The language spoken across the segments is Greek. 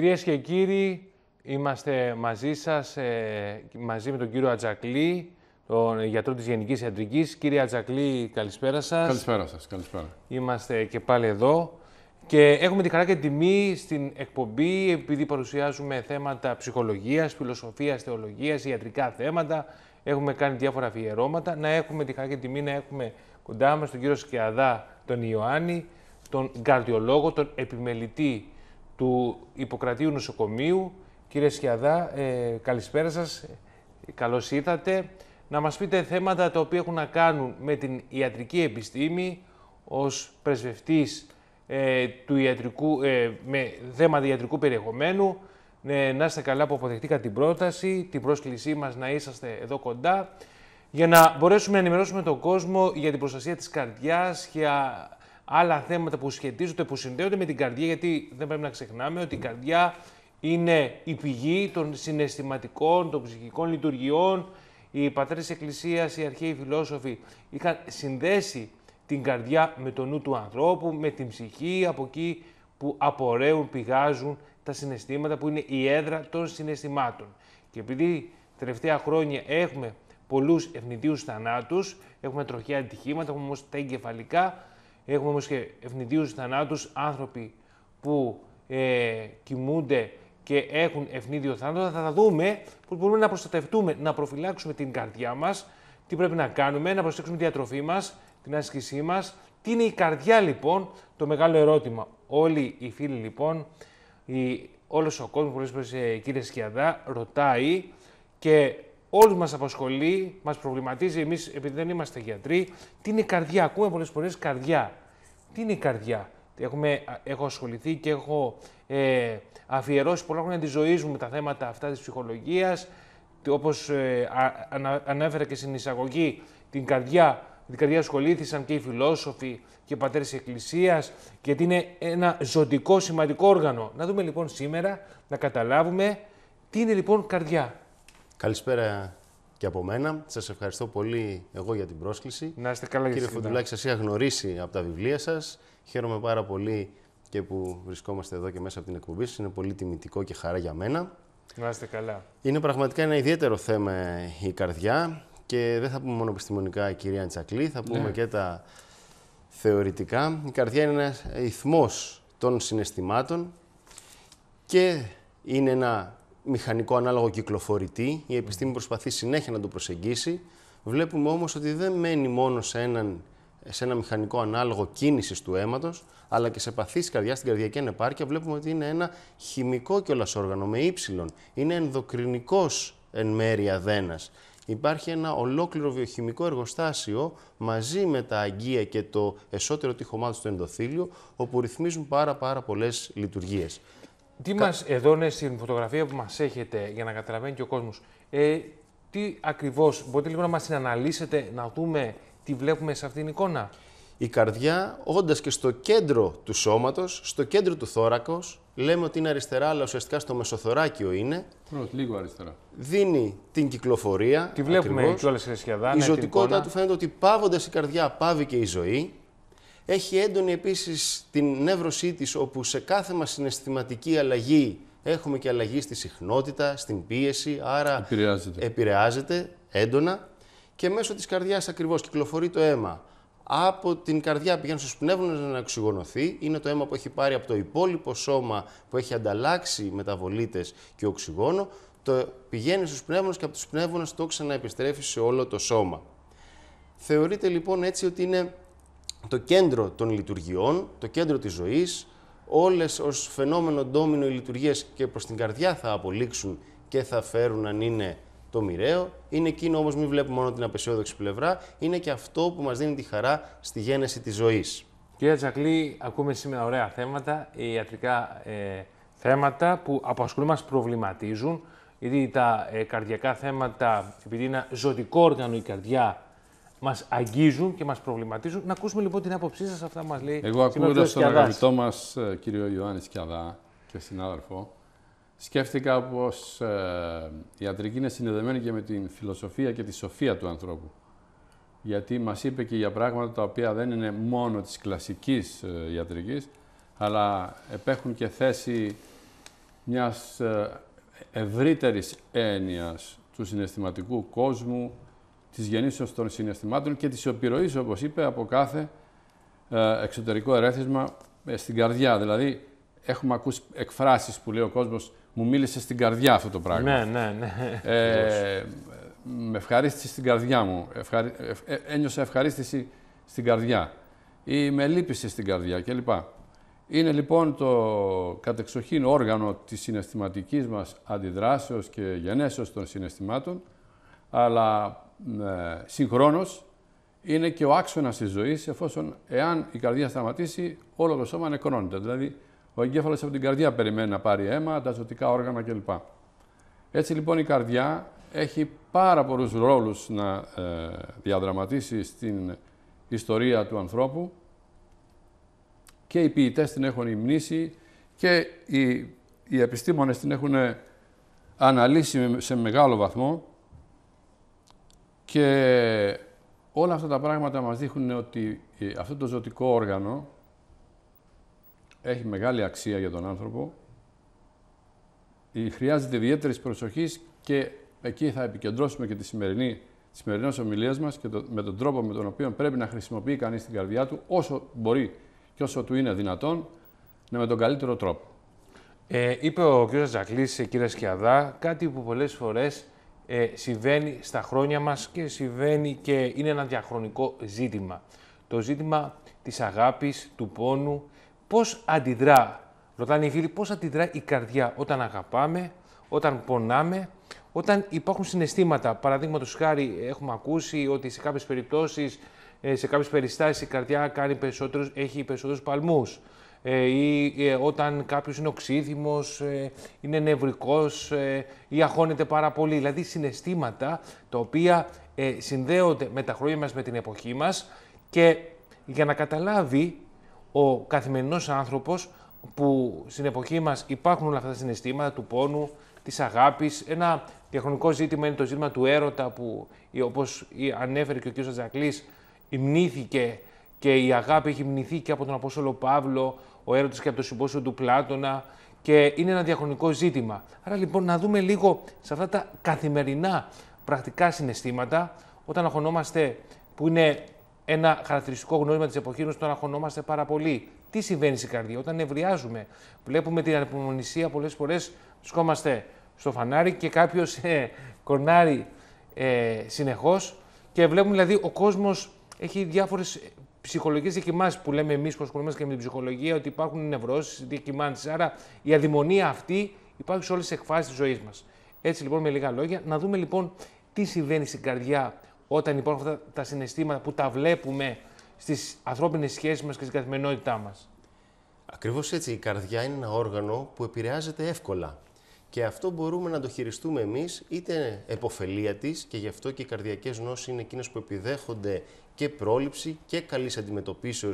Κυρίες και κύριοι, είμαστε μαζί σας, ε, μαζί με τον κύριο Ατζακλή, τον γιατρό της Γενικής Ιατρικής. Κύριε Ατζακλή, καλησπέρα σας. Καλησπέρα σας, καλησπέρα. Είμαστε και πάλι εδώ και έχουμε τη χαρά και τιμή στην εκπομπή, επειδή παρουσιάζουμε θέματα ψυχολογίας, φιλοσοφίας, θεολογίας, ιατρικά θέματα, έχουμε κάνει διάφορα αφιερώματα, να έχουμε τη χαρά και τιμή να έχουμε κοντά μας τον κύριο Σκιαδά, τον Ιωάννη, τον καρδιολόγο, τον επιμελητή του Ιπποκρατίου Νοσοκομείου. Κύριε Σιαδά, ε, καλησπέρα σας, καλώς ήρθατε. Να μας πείτε θέματα τα οποία έχουν να κάνουν με την ιατρική επιστήμη ως πρεσβευτής ε, του ιατρικού, ε, με θέματα ιατρικού περιεχομένου. Ναι, να είστε καλά που αποδεχτήκα την πρόταση, την πρόσκλησή μας να είσαστε εδώ κοντά για να μπορέσουμε να ενημερώσουμε τον κόσμο για την προστασία της καρδιάς, για άλλα θέματα που σχετίζονται, που συνδέονται με την καρδιά, γιατί δεν πρέπει να ξεχνάμε ότι η καρδιά είναι η πηγή των συναισθηματικών, των ψυχικών λειτουργιών. Οι πατέρες της Εκκλησίας, οι αρχαίοι φιλόσοφοι είχαν συνδέσει την καρδιά με το νου του ανθρώπου, με την ψυχή, από εκεί που απορρέουν, πηγάζουν τα συναισθήματα που είναι η έδρα των συναισθημάτων. Και επειδή τελευταία χρόνια έχουμε πολλούς ευνηδίους θανάτους, έχουμε τροχιά ατυχήματα, έχουμε όμως τα εγκεφαλικά, Έχουμε όμως και ευνηδίους θανάτους, άνθρωποι που ε, κοιμούνται και έχουν ευνίδιο θάνατο. Θα τα δούμε πώ μπορούμε να προστατευτούμε, να προφυλάξουμε την καρδιά μας, τι πρέπει να κάνουμε, να προσέξουμε τη διατροφή μας, την άσκησή μας. Τι είναι η καρδιά λοιπόν, το μεγάλο ερώτημα. Όλοι οι φίλοι λοιπόν, όλο όλος ο κόσμος, πολλές φορές ε, κύριε Σκιαδά, ρωτάει και Όλους μας απασχολεί, μας προβληματίζει. Εμείς, επειδή δεν είμαστε γιατροί, τι είναι η καρδιά. Ακούμε πολλές φορές καρδιά. Τι είναι η καρδιά. Έχουμε, έχω ασχοληθεί και έχω ε, αφιερώσει πολλά χρόνια της ζωής μου με τα θέματα αυτά της ψυχολογίας. Όπως ε, ανα, ανέφερα και στην εισαγωγή, την καρδιά, την καρδιά ασχολήθησαν και οι φιλόσοφοι και οι πατέρες της Εκκλησίας, γιατί είναι ένα ζωτικό σημαντικό όργανο. Να δούμε λοιπόν σήμερα, να καταλάβουμε τι είναι λοιπόν καρδιά. Καλησπέρα και από μένα. Σας ευχαριστώ πολύ εγώ για την πρόσκληση. Να είστε καλά Κύριε ναι. Φουντουλάκη, σας είχα γνωρίσει από τα βιβλία σας. Χαίρομαι πάρα πολύ και που βρισκόμαστε εδώ και μέσα από την εκπομπή σας. Είναι πολύ τιμητικό και χαρά για μένα. Να είστε καλά. Είναι πραγματικά ένα ιδιαίτερο θέμα η καρδιά και δεν θα πούμε μόνο επιστημονικά κυρία Τσακλή, θα πούμε ναι. και τα θεωρητικά. Η καρδιά είναι ένας ρυθμό των συναισθημάτων και είναι ένα μηχανικό ανάλογο κυκλοφορητή. Η επιστήμη προσπαθεί συνέχεια να το προσεγγίσει. Βλέπουμε όμως ότι δεν μένει μόνο σε, έναν, σε ένα μηχανικό ανάλογο κίνησης του αίματος, αλλά και σε παθήσεις καρδιάς στην καρδιακή ανεπάρκεια βλέπουμε ότι είναι ένα χημικό κιόλας όργανο με ύψιλον. Είναι ενδοκρινικός εν μέρει αδένας. Υπάρχει ένα ολόκληρο βιοχημικό εργοστάσιο μαζί με τα αγγεία και το εσωτερικό τείχομά του στο ενδοθήλιο, όπου ρυθμίζουν πάρα, πάρα πολλές λειτουργίες. Τι μας, εδώ είναι στην φωτογραφία που μας έχετε, για να καταλαβαίνει και ο κόσμος, ε, τι ακριβώς, μπορείτε λίγο να μας την αναλύσετε, να δούμε τι βλέπουμε σε αυτήν την εικόνα. Η καρδιά, όντας και στο κέντρο του σώματος, στο κέντρο του θώρακος, λέμε ότι είναι αριστερά, αλλά ουσιαστικά στο μεσοθωράκιο είναι. Πρώτη, λίγο αριστερά. Δίνει την κυκλοφορία. Τη βλέπουμε ε, ναι, Η ζωτικότητα του φαίνεται ότι πάβοντας η καρδιά, πάβει και η ζωή. Έχει έντονη επίσης την νεύρωσή της, όπου σε κάθε μας συναισθηματική αλλαγή έχουμε και αλλαγή στη συχνότητα, στην πίεση, άρα επηρεάζεται, έντονα. Και μέσω της καρδιάς ακριβώς κυκλοφορεί το αίμα. Από την καρδιά πηγαίνει στους πνεύμονες να οξυγονωθεί. Είναι το αίμα που έχει πάρει από το υπόλοιπο σώμα που έχει ανταλλάξει μεταβολίτες και οξυγόνο. Το πηγαίνει στους πνεύμονες και από τους πνεύμονες το ξαναεπιστρέφει σε όλο το σώμα. Θεωρείται λοιπόν έτσι ότι είναι το κέντρο των λειτουργιών, το κέντρο της ζωής, όλες ως φαινόμενο ντόμινο οι λειτουργίες και προς την καρδιά θα απολύξουν και θα φέρουν αν είναι το μοιραίο. Είναι εκείνο όμως, μην βλέπουμε μόνο την απεσιόδοξη πλευρά, είναι και αυτό που μας δίνει τη χαρά στη γένεση της ζωής. Κυρία Τζακλή, ακούμε σήμερα ωραία θέματα, ε, ιατρικά ε, θέματα που απασχολούν μας προβληματίζουν, γιατί τα ε, καρδιακά θέματα, επειδή είναι ζωτικό όργανο η καρδιά, μας αγγίζουν και μας προβληματίζουν. Να ακούσουμε λοιπόν την άποψή σας, αυτά μας λέει. Εγώ ακούγοντα τον αγαπητό μας ε, κύριο Ιωάννης Κιαδά, και συνάδελφο, σκέφτηκα πως ε, η ιατρική είναι συνδεδεμένη και με την φιλοσοφία και τη σοφία του ανθρώπου. Γιατί μας είπε και για πράγματα τα οποία δεν είναι μόνο της κλασικής ε, ιατρικής, αλλά επέχουν και θέση μιας ε, ευρύτερης έννοιας του συναισθηματικού κόσμου, της γεννήσεως των συναισθημάτων και της επιρροής, όπως είπε, από κάθε ε, εξωτερικό ερέθισμα ε, στην καρδιά. Δηλαδή, έχουμε ακούσει εκφράσεις που λέει ο κόσμος «μου μίλησε στην καρδιά αυτό το πράγμα». Ναι, ναι, ναι. Ε, με ευχαρίστησε στην καρδιά μου, Ευχαρι... Ε, ένιωσα ευχαρίστηση στην καρδιά ή με λύπησε στην καρδιά κλπ. Είναι λοιπόν το κατεξοχήν όργανο της συναισθηματικής μας αντιδράσεως και γενέσεως των συναισθημάτων, αλλά ε, συγχρόνως είναι και ο άξονας της ζωής, εφόσον εάν η καρδιά σταματήσει, όλο το σώμα νεκρώνεται. Δηλαδή, ο εγκέφαλος από την καρδιά περιμένει να πάρει αίμα, τα ζωτικά όργανα κλπ. Έτσι λοιπόν η καρδιά έχει πάρα πολλούς ρόλους να ε, διαδραματίσει στην ιστορία του ανθρώπου και οι ποιητές την έχουν υμνήσει και οι, οι επιστήμονες την έχουν αναλύσει σε μεγάλο βαθμό και όλα αυτά τα πράγματα μας δείχνουν ότι ε, αυτό το ζωτικό όργανο έχει μεγάλη αξία για τον άνθρωπο, ε, χρειάζεται ιδιαίτερης προσοχής και εκεί θα επικεντρώσουμε και τη σημερινή τη σημερινή ομιλία μας και με τον τρόπο με τον οποίο πρέπει να χρησιμοποιεί κανείς την καρδιά του όσο μπορεί και όσο του είναι δυνατόν, με τον καλύτερο τρόπο. Ε, είπε ο κ. Ζακλής, ε, κ. Σκιαδά, κάτι που πολλές φορές ε, συμβαίνει στα χρόνια μας και συμβαίνει και είναι ένα διαχρονικό ζήτημα. Το ζήτημα της αγάπης, του πόνου, πώς αντιδρά, ρωτάνε οι φίλοι, πώς αντιδρά η καρδιά όταν αγαπάμε, όταν πονάμε, όταν υπάρχουν συναισθήματα. Παραδείγματος χάρη έχουμε ακούσει ότι σε κάποιες περιπτώσεις, ε, σε κάποιες περιστάσεις η καρδιά κάνει περισσότερους, έχει περισσότερους παλμούς. Ε, ή ε, όταν κάποιος είναι οξύδημος, ε, είναι νευρικός ή αγχώνεται πάρα πολύ. Δηλαδή συναισθήματα τα οποία συνδέονται με τα χρόνια μας, με την εποχή μας και για να καταλάβει ο καθημερινός άνθρωπος που στην εποχή μας υπάρχουν όλα αυτά τα συναισθήματα του πόνου, της αγάπης. Ένα διαχρονικό ζήτημα είναι το ζήτημα του έρωτα που όπως ανέφερε και ο κ. Ζακλής, υμνήθηκε και η αγάπη έχει μνηθεί και από τον Απόστολο Παύλο, ο έρωτα και από το συμπόσιο του Πλάτωνα και είναι ένα διαχρονικό ζήτημα. Άρα λοιπόν να δούμε λίγο σε αυτά τα καθημερινά πρακτικά συναισθήματα όταν αγωνόμαστε που είναι ένα χαρακτηριστικό γνώρισμα της εποχής μας, το αγωνόμαστε πάρα πολύ. Τι συμβαίνει στην καρδία, όταν ευριάζουμε, βλέπουμε την ανεπομονησία πολλές φορές, βρισκόμαστε στο φανάρι και κάποιος ε, κορνάρει ε, συνεχώς και βλέπουμε δηλαδή ο κόσμος έχει διάφορες ψυχολογικέ δοκιμάσει που λέμε εμείς που ασχολούμαστε και με την ψυχολογία, ότι υπάρχουν νευρώσεις, δικοιμάσει. Άρα η αδειμονία αυτή υπάρχει σε όλες τις εκφάσεις της ζωής μας. Έτσι λοιπόν, με λίγα λόγια, να δούμε λοιπόν τι συμβαίνει στην καρδιά όταν υπάρχουν αυτά τα συναισθήματα που τα βλέπουμε στις ανθρώπινες σχέσεις μας και στην καθημερινότητά μας. Ακριβώς έτσι. Η καρδιά είναι ένα όργανο που επηρεάζεται εύκολα και αυτό μπορούμε να το χειριστούμε εμείς, είτε εποφελία της, και γι' αυτό και οι καρδιακές νόσοι είναι εκείνες που επιδέχονται και πρόληψη και καλής αντιμετωπίσεως,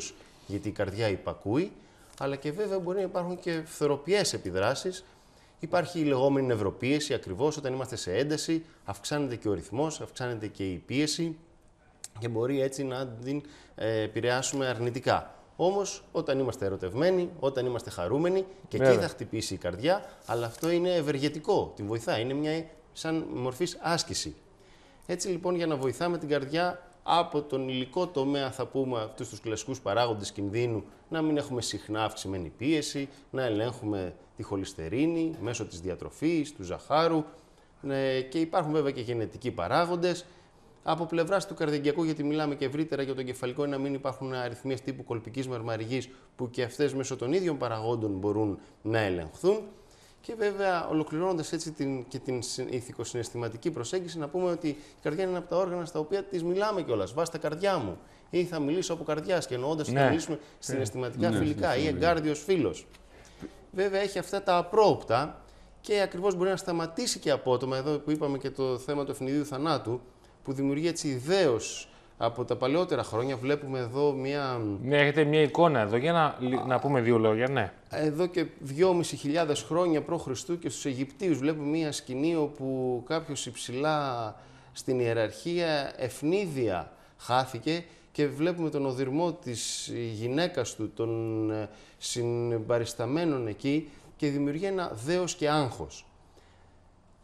γιατί η καρδιά υπακούει, αλλά και βέβαια μπορεί να υπάρχουν και φθοροπιές επιδράσεις. Υπάρχει η λεγόμενη νευροπίεση, ακριβώς όταν είμαστε σε ένταση, αυξάνεται και ο ρυθμός, αυξάνεται και η πίεση και μπορεί έτσι να την ε, επηρεάσουμε αρνητικά. Όμως, όταν είμαστε ερωτευμένοι, όταν είμαστε χαρούμενοι, και εκεί θα χτυπήσει η καρδιά, αλλά αυτό είναι ευεργετικό, την βοηθά. Είναι μια σαν μορφής άσκηση. Έτσι λοιπόν, για να βοηθάμε την καρδιά από τον υλικό τομέα, θα πούμε αυτούς τους κλασικούς παράγοντες κινδύνου, να μην έχουμε συχνά αυξημένη πίεση, να ελέγχουμε τη χολυστερίνη μέσω της διατροφής, του ζαχάρου. Ε, και υπάρχουν βέβαια και γενετικοί παράγοντες, από πλευράς του καρδιακού, γιατί μιλάμε και ευρύτερα για τον κεφαλικό, είναι να μην υπάρχουν αριθμίες τύπου κολπικής μαρμαριγής που και αυτές μέσω των ίδιων παραγόντων μπορούν να ελεγχθούν. Και βέβαια, ολοκληρώνοντας έτσι την, και την ηθικοσυναισθηματική προσέγγιση, να πούμε ότι η καρδιά είναι ένα από τα όργανα στα οποία τη μιλάμε κιόλας. Βάστα καρδιά μου. Ή θα μιλήσω από καρδιά και εννοώντας ότι ναι. θα μιλήσουμε ναι. συναισθηματικά ναι, φιλικά ναι, ή εγκάρδιος φίλος. Βέβαια, έχει αυτά τα απρόοπτα και ακριβώς μπορεί να σταματήσει και απότομα. Εδώ που είπαμε και το θέμα του ευνηδίου θανάτου, που δημιουργεί έτσι ιδέως από τα παλαιότερα χρόνια. Βλέπουμε εδώ μία... Ναι, έχετε μία εικόνα εδώ για να, να πούμε δύο λόγια, ναι. Εδώ και χιλιάδες χρόνια π.Χ. και στους Αιγυπτίους βλέπουμε μία σκηνή όπου κάποιος υψηλά στην ιεραρχία ευνίδια χάθηκε και βλέπουμε τον οδυρμό της γυναίκας του, των ε, συμπαρισταμένων εκεί και δημιουργεί ένα δέος και άγχος.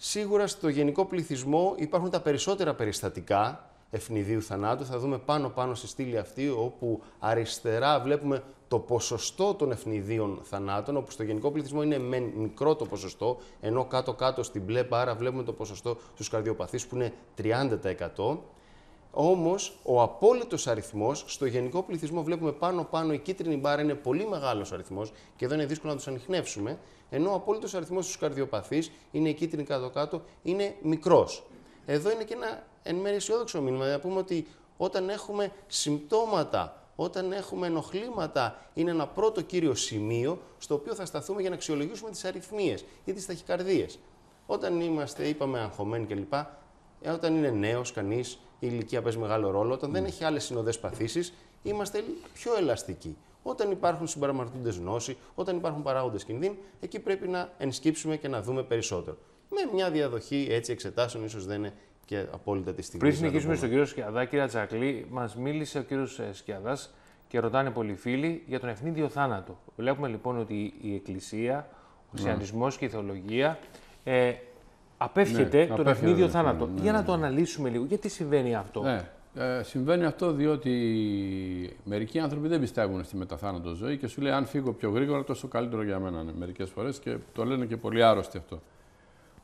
Σίγουρα στο γενικό πληθυσμό υπάρχουν τα περισσότερα περιστατικά ευνηδίου θανάτου. Θα δούμε πάνω-πάνω στη στήλη αυτή, όπου αριστερά βλέπουμε το ποσοστό των ευνηδίων θανάτων, όπου στο γενικό πληθυσμό είναι με μικρό το ποσοστό, ενώ κάτω-κάτω στην μπλε μπάρα βλέπουμε το ποσοστό στους καρδιοπαθείς που είναι 30%. Όμως, ο απόλυτος αριθμός στο γενικό πληθυσμό βλέπουμε πάνω-πάνω η κίτρινη μπάρα είναι πολύ μεγάλος αριθμός και εδώ είναι δύσκολο να τους ανοιχνεύσουμε. Ενώ ο απόλυτος αριθμός στους καρδιοπαθείς είναι η κίτρινη κάτω-κάτω, είναι μικρός. Εδώ είναι και ένα εν μέρει αισιόδοξο μήνυμα. Να πούμε ότι όταν έχουμε συμπτώματα, όταν έχουμε ενοχλήματα, είναι ένα πρώτο κύριο σημείο στο οποίο θα σταθούμε για να αξιολογήσουμε τις αριθμίες ή τις ταχυκαρδίες. Όταν είμαστε, είπαμε, αγχωμένοι κλπ. Ε, όταν είναι νέος κανείς, η ηλικία παίζει μεγάλο ρόλο. Όταν δεν mm. έχει άλλες συνοδές παθήσεις, είμαστε πιο ελαστικοί. Όταν υπάρχουν συμπαραμαρτούντες γνώση, όταν υπάρχουν παράγοντες κινδύνου, εκεί πρέπει να ενσκύψουμε και να δούμε περισσότερο. Με μια διαδοχή έτσι εξετάσεων, ίσως δεν είναι και απόλυτα τη στιγμή. Πριν συνεχίσουμε στον κύριο Σκιαδά, κύριε Τζακλή, μας μίλησε ο κύριος ε, Σκιαδάς και ρωτάνε πολλοί φίλοι για τον ευνίδιο θάνατο. Βλέπουμε λοιπόν ότι η Εκκλησία, ο ναι. Χριστιανισμός και η Θεολογία ε, Απέφχεται ναι, τον ευνίδιο θάνατο. Ναι, για να ναι, το ναι. αναλύσουμε λίγο. Γιατί συμβαίνει αυτό. Ναι. Ε, συμβαίνει αυτό διότι μερικοί άνθρωποι δεν πιστεύουν στη μεταθάνατο ζωή και σου λέει αν φύγω πιο γρήγορα τόσο καλύτερο για μένα μερικές φορές και το λένε και πολύ άρρωστοι αυτό.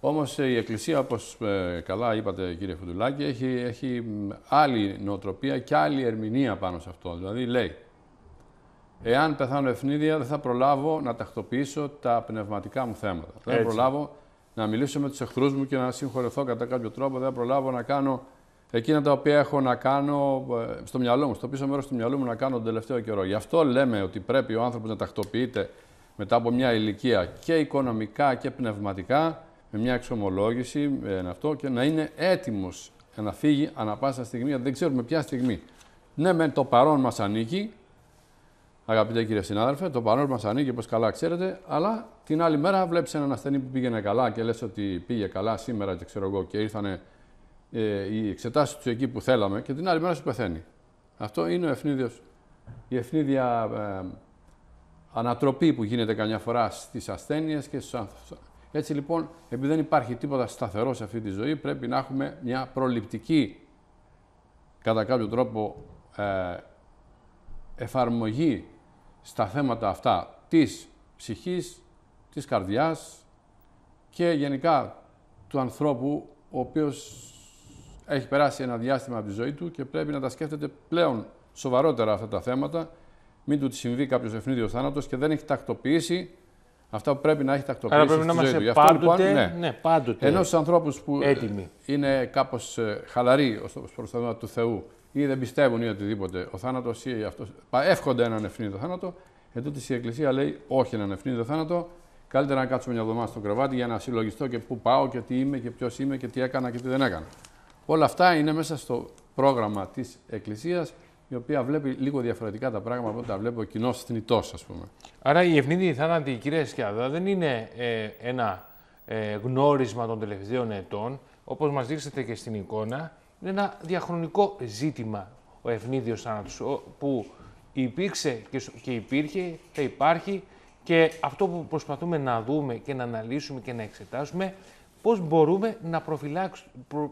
Όμως ε, η Εκκλησία, όπως ε, καλά είπατε κύριε Φουντουλάκη, έχει, έχει άλλη νοοτροπία και άλλη ερμηνεία πάνω σε αυτό. Δηλαδή λέει, εάν πεθάνω ευνίδια δεν θα προλάβω να τακτοποιήσω τα πνευματικά μου θέματα. Δεν θα προλάβω να μιλήσω με τους εχθρούς μου και να συγχωρεθώ κατά κάποιο τρόπο, δεν προλάβω να κάνω εκείνα τα οποία έχω να κάνω ε, στο μυαλό μου, στο πίσω μέρος του μυαλού μου να κάνω τον τελευταίο καιρό. Γι' αυτό λέμε ότι πρέπει ο άνθρωπος να τακτοποιείται μετά από μια ηλικία και οικονομικά και πνευματικά, με μια εξομολόγηση αυτό, και να είναι έτοιμος να φύγει ανα πάσα στιγμή, δεν ξέρουμε ποια στιγμή. Ναι, με το παρόν μας ανήκει, Αγαπητέ κύριε συνάδελφε, το παρόν μας ανήκει όπως καλά ξέρετε, αλλά την άλλη μέρα βλέπεις έναν ασθενή που πήγαινε καλά και λες ότι πήγε καλά σήμερα και ξέρω εγώ και ήρθαν ε, οι εξετάσεις του εκεί που θέλαμε και την άλλη μέρα σου πεθαίνει. Αυτό είναι ο ευνίδιος, η ευνίδια ε, ανατροπή που γίνεται καμιά φορά στις ασθένειες και στους. άνθρωπους. Έτσι λοιπόν, επειδή δεν υπάρχει τίποτα σταθερό σε αυτή τη ζωή, πρέπει να έχουμε μια προληπτική, κατά κάποιο τρόπο, ε, εφαρμογή στα θέματα αυτά της ψυχής, της καρδιάς και γενικά του ανθρώπου ο οποίος έχει περάσει ένα διάστημα από τη ζωή του και πρέπει να τα σκέφτεται πλέον σοβαρότερα αυτά τα θέματα, μην του συμβεί κάποιος ευνίδιος θάνατος και δεν έχει τακτοποιήσει αυτά που πρέπει να έχει τακτοποιήσει. Άρα πρέπει πάντοτε, αυτό, λοιπόν, ναι. ναι, ενώ στους ανθρώπους που ε, είναι κάπως ε, χαλαροί ως προς το θέμα του Θεού ή δεν πιστεύουν ή οτιδήποτε ο θάνατος ή αυτός. Εύχονται έναν ευνίδιο θάνατο. Εν τότε η Εκκλησία λέει: Όχι, ευθυνητο θανατο εν ευνίδιο θάνατο. ευθυνητο θανατο καλυτερα να κάτσουμε μια εβδομάδα στο κρεβάτι για να συλλογιστώ και πού πάω και τι είμαι και ποιος είμαι και τι έκανα και τι δεν έκανα. Όλα αυτά είναι μέσα στο πρόγραμμα της Εκκλησίας, η οποία βλέπει λίγο διαφορετικά τα πράγματα από ό,τι τα βλέπει ο κοινό θνητός, ας πούμε. Άρα η ευνίδιοι η κυρία Σκιαδά, δεν είναι ε, ένα ε, γνώρισμα των τελευταίων ετών, όπως μας δείξετε και στην εικόνα, είναι ένα διαχρονικό ζήτημα ο ευνίδιος θάνατος που υπήρξε και υπήρχε, θα υπάρχει και αυτό που προσπαθούμε να δούμε και να αναλύσουμε και να εξετάσουμε πώς μπορούμε να, προ,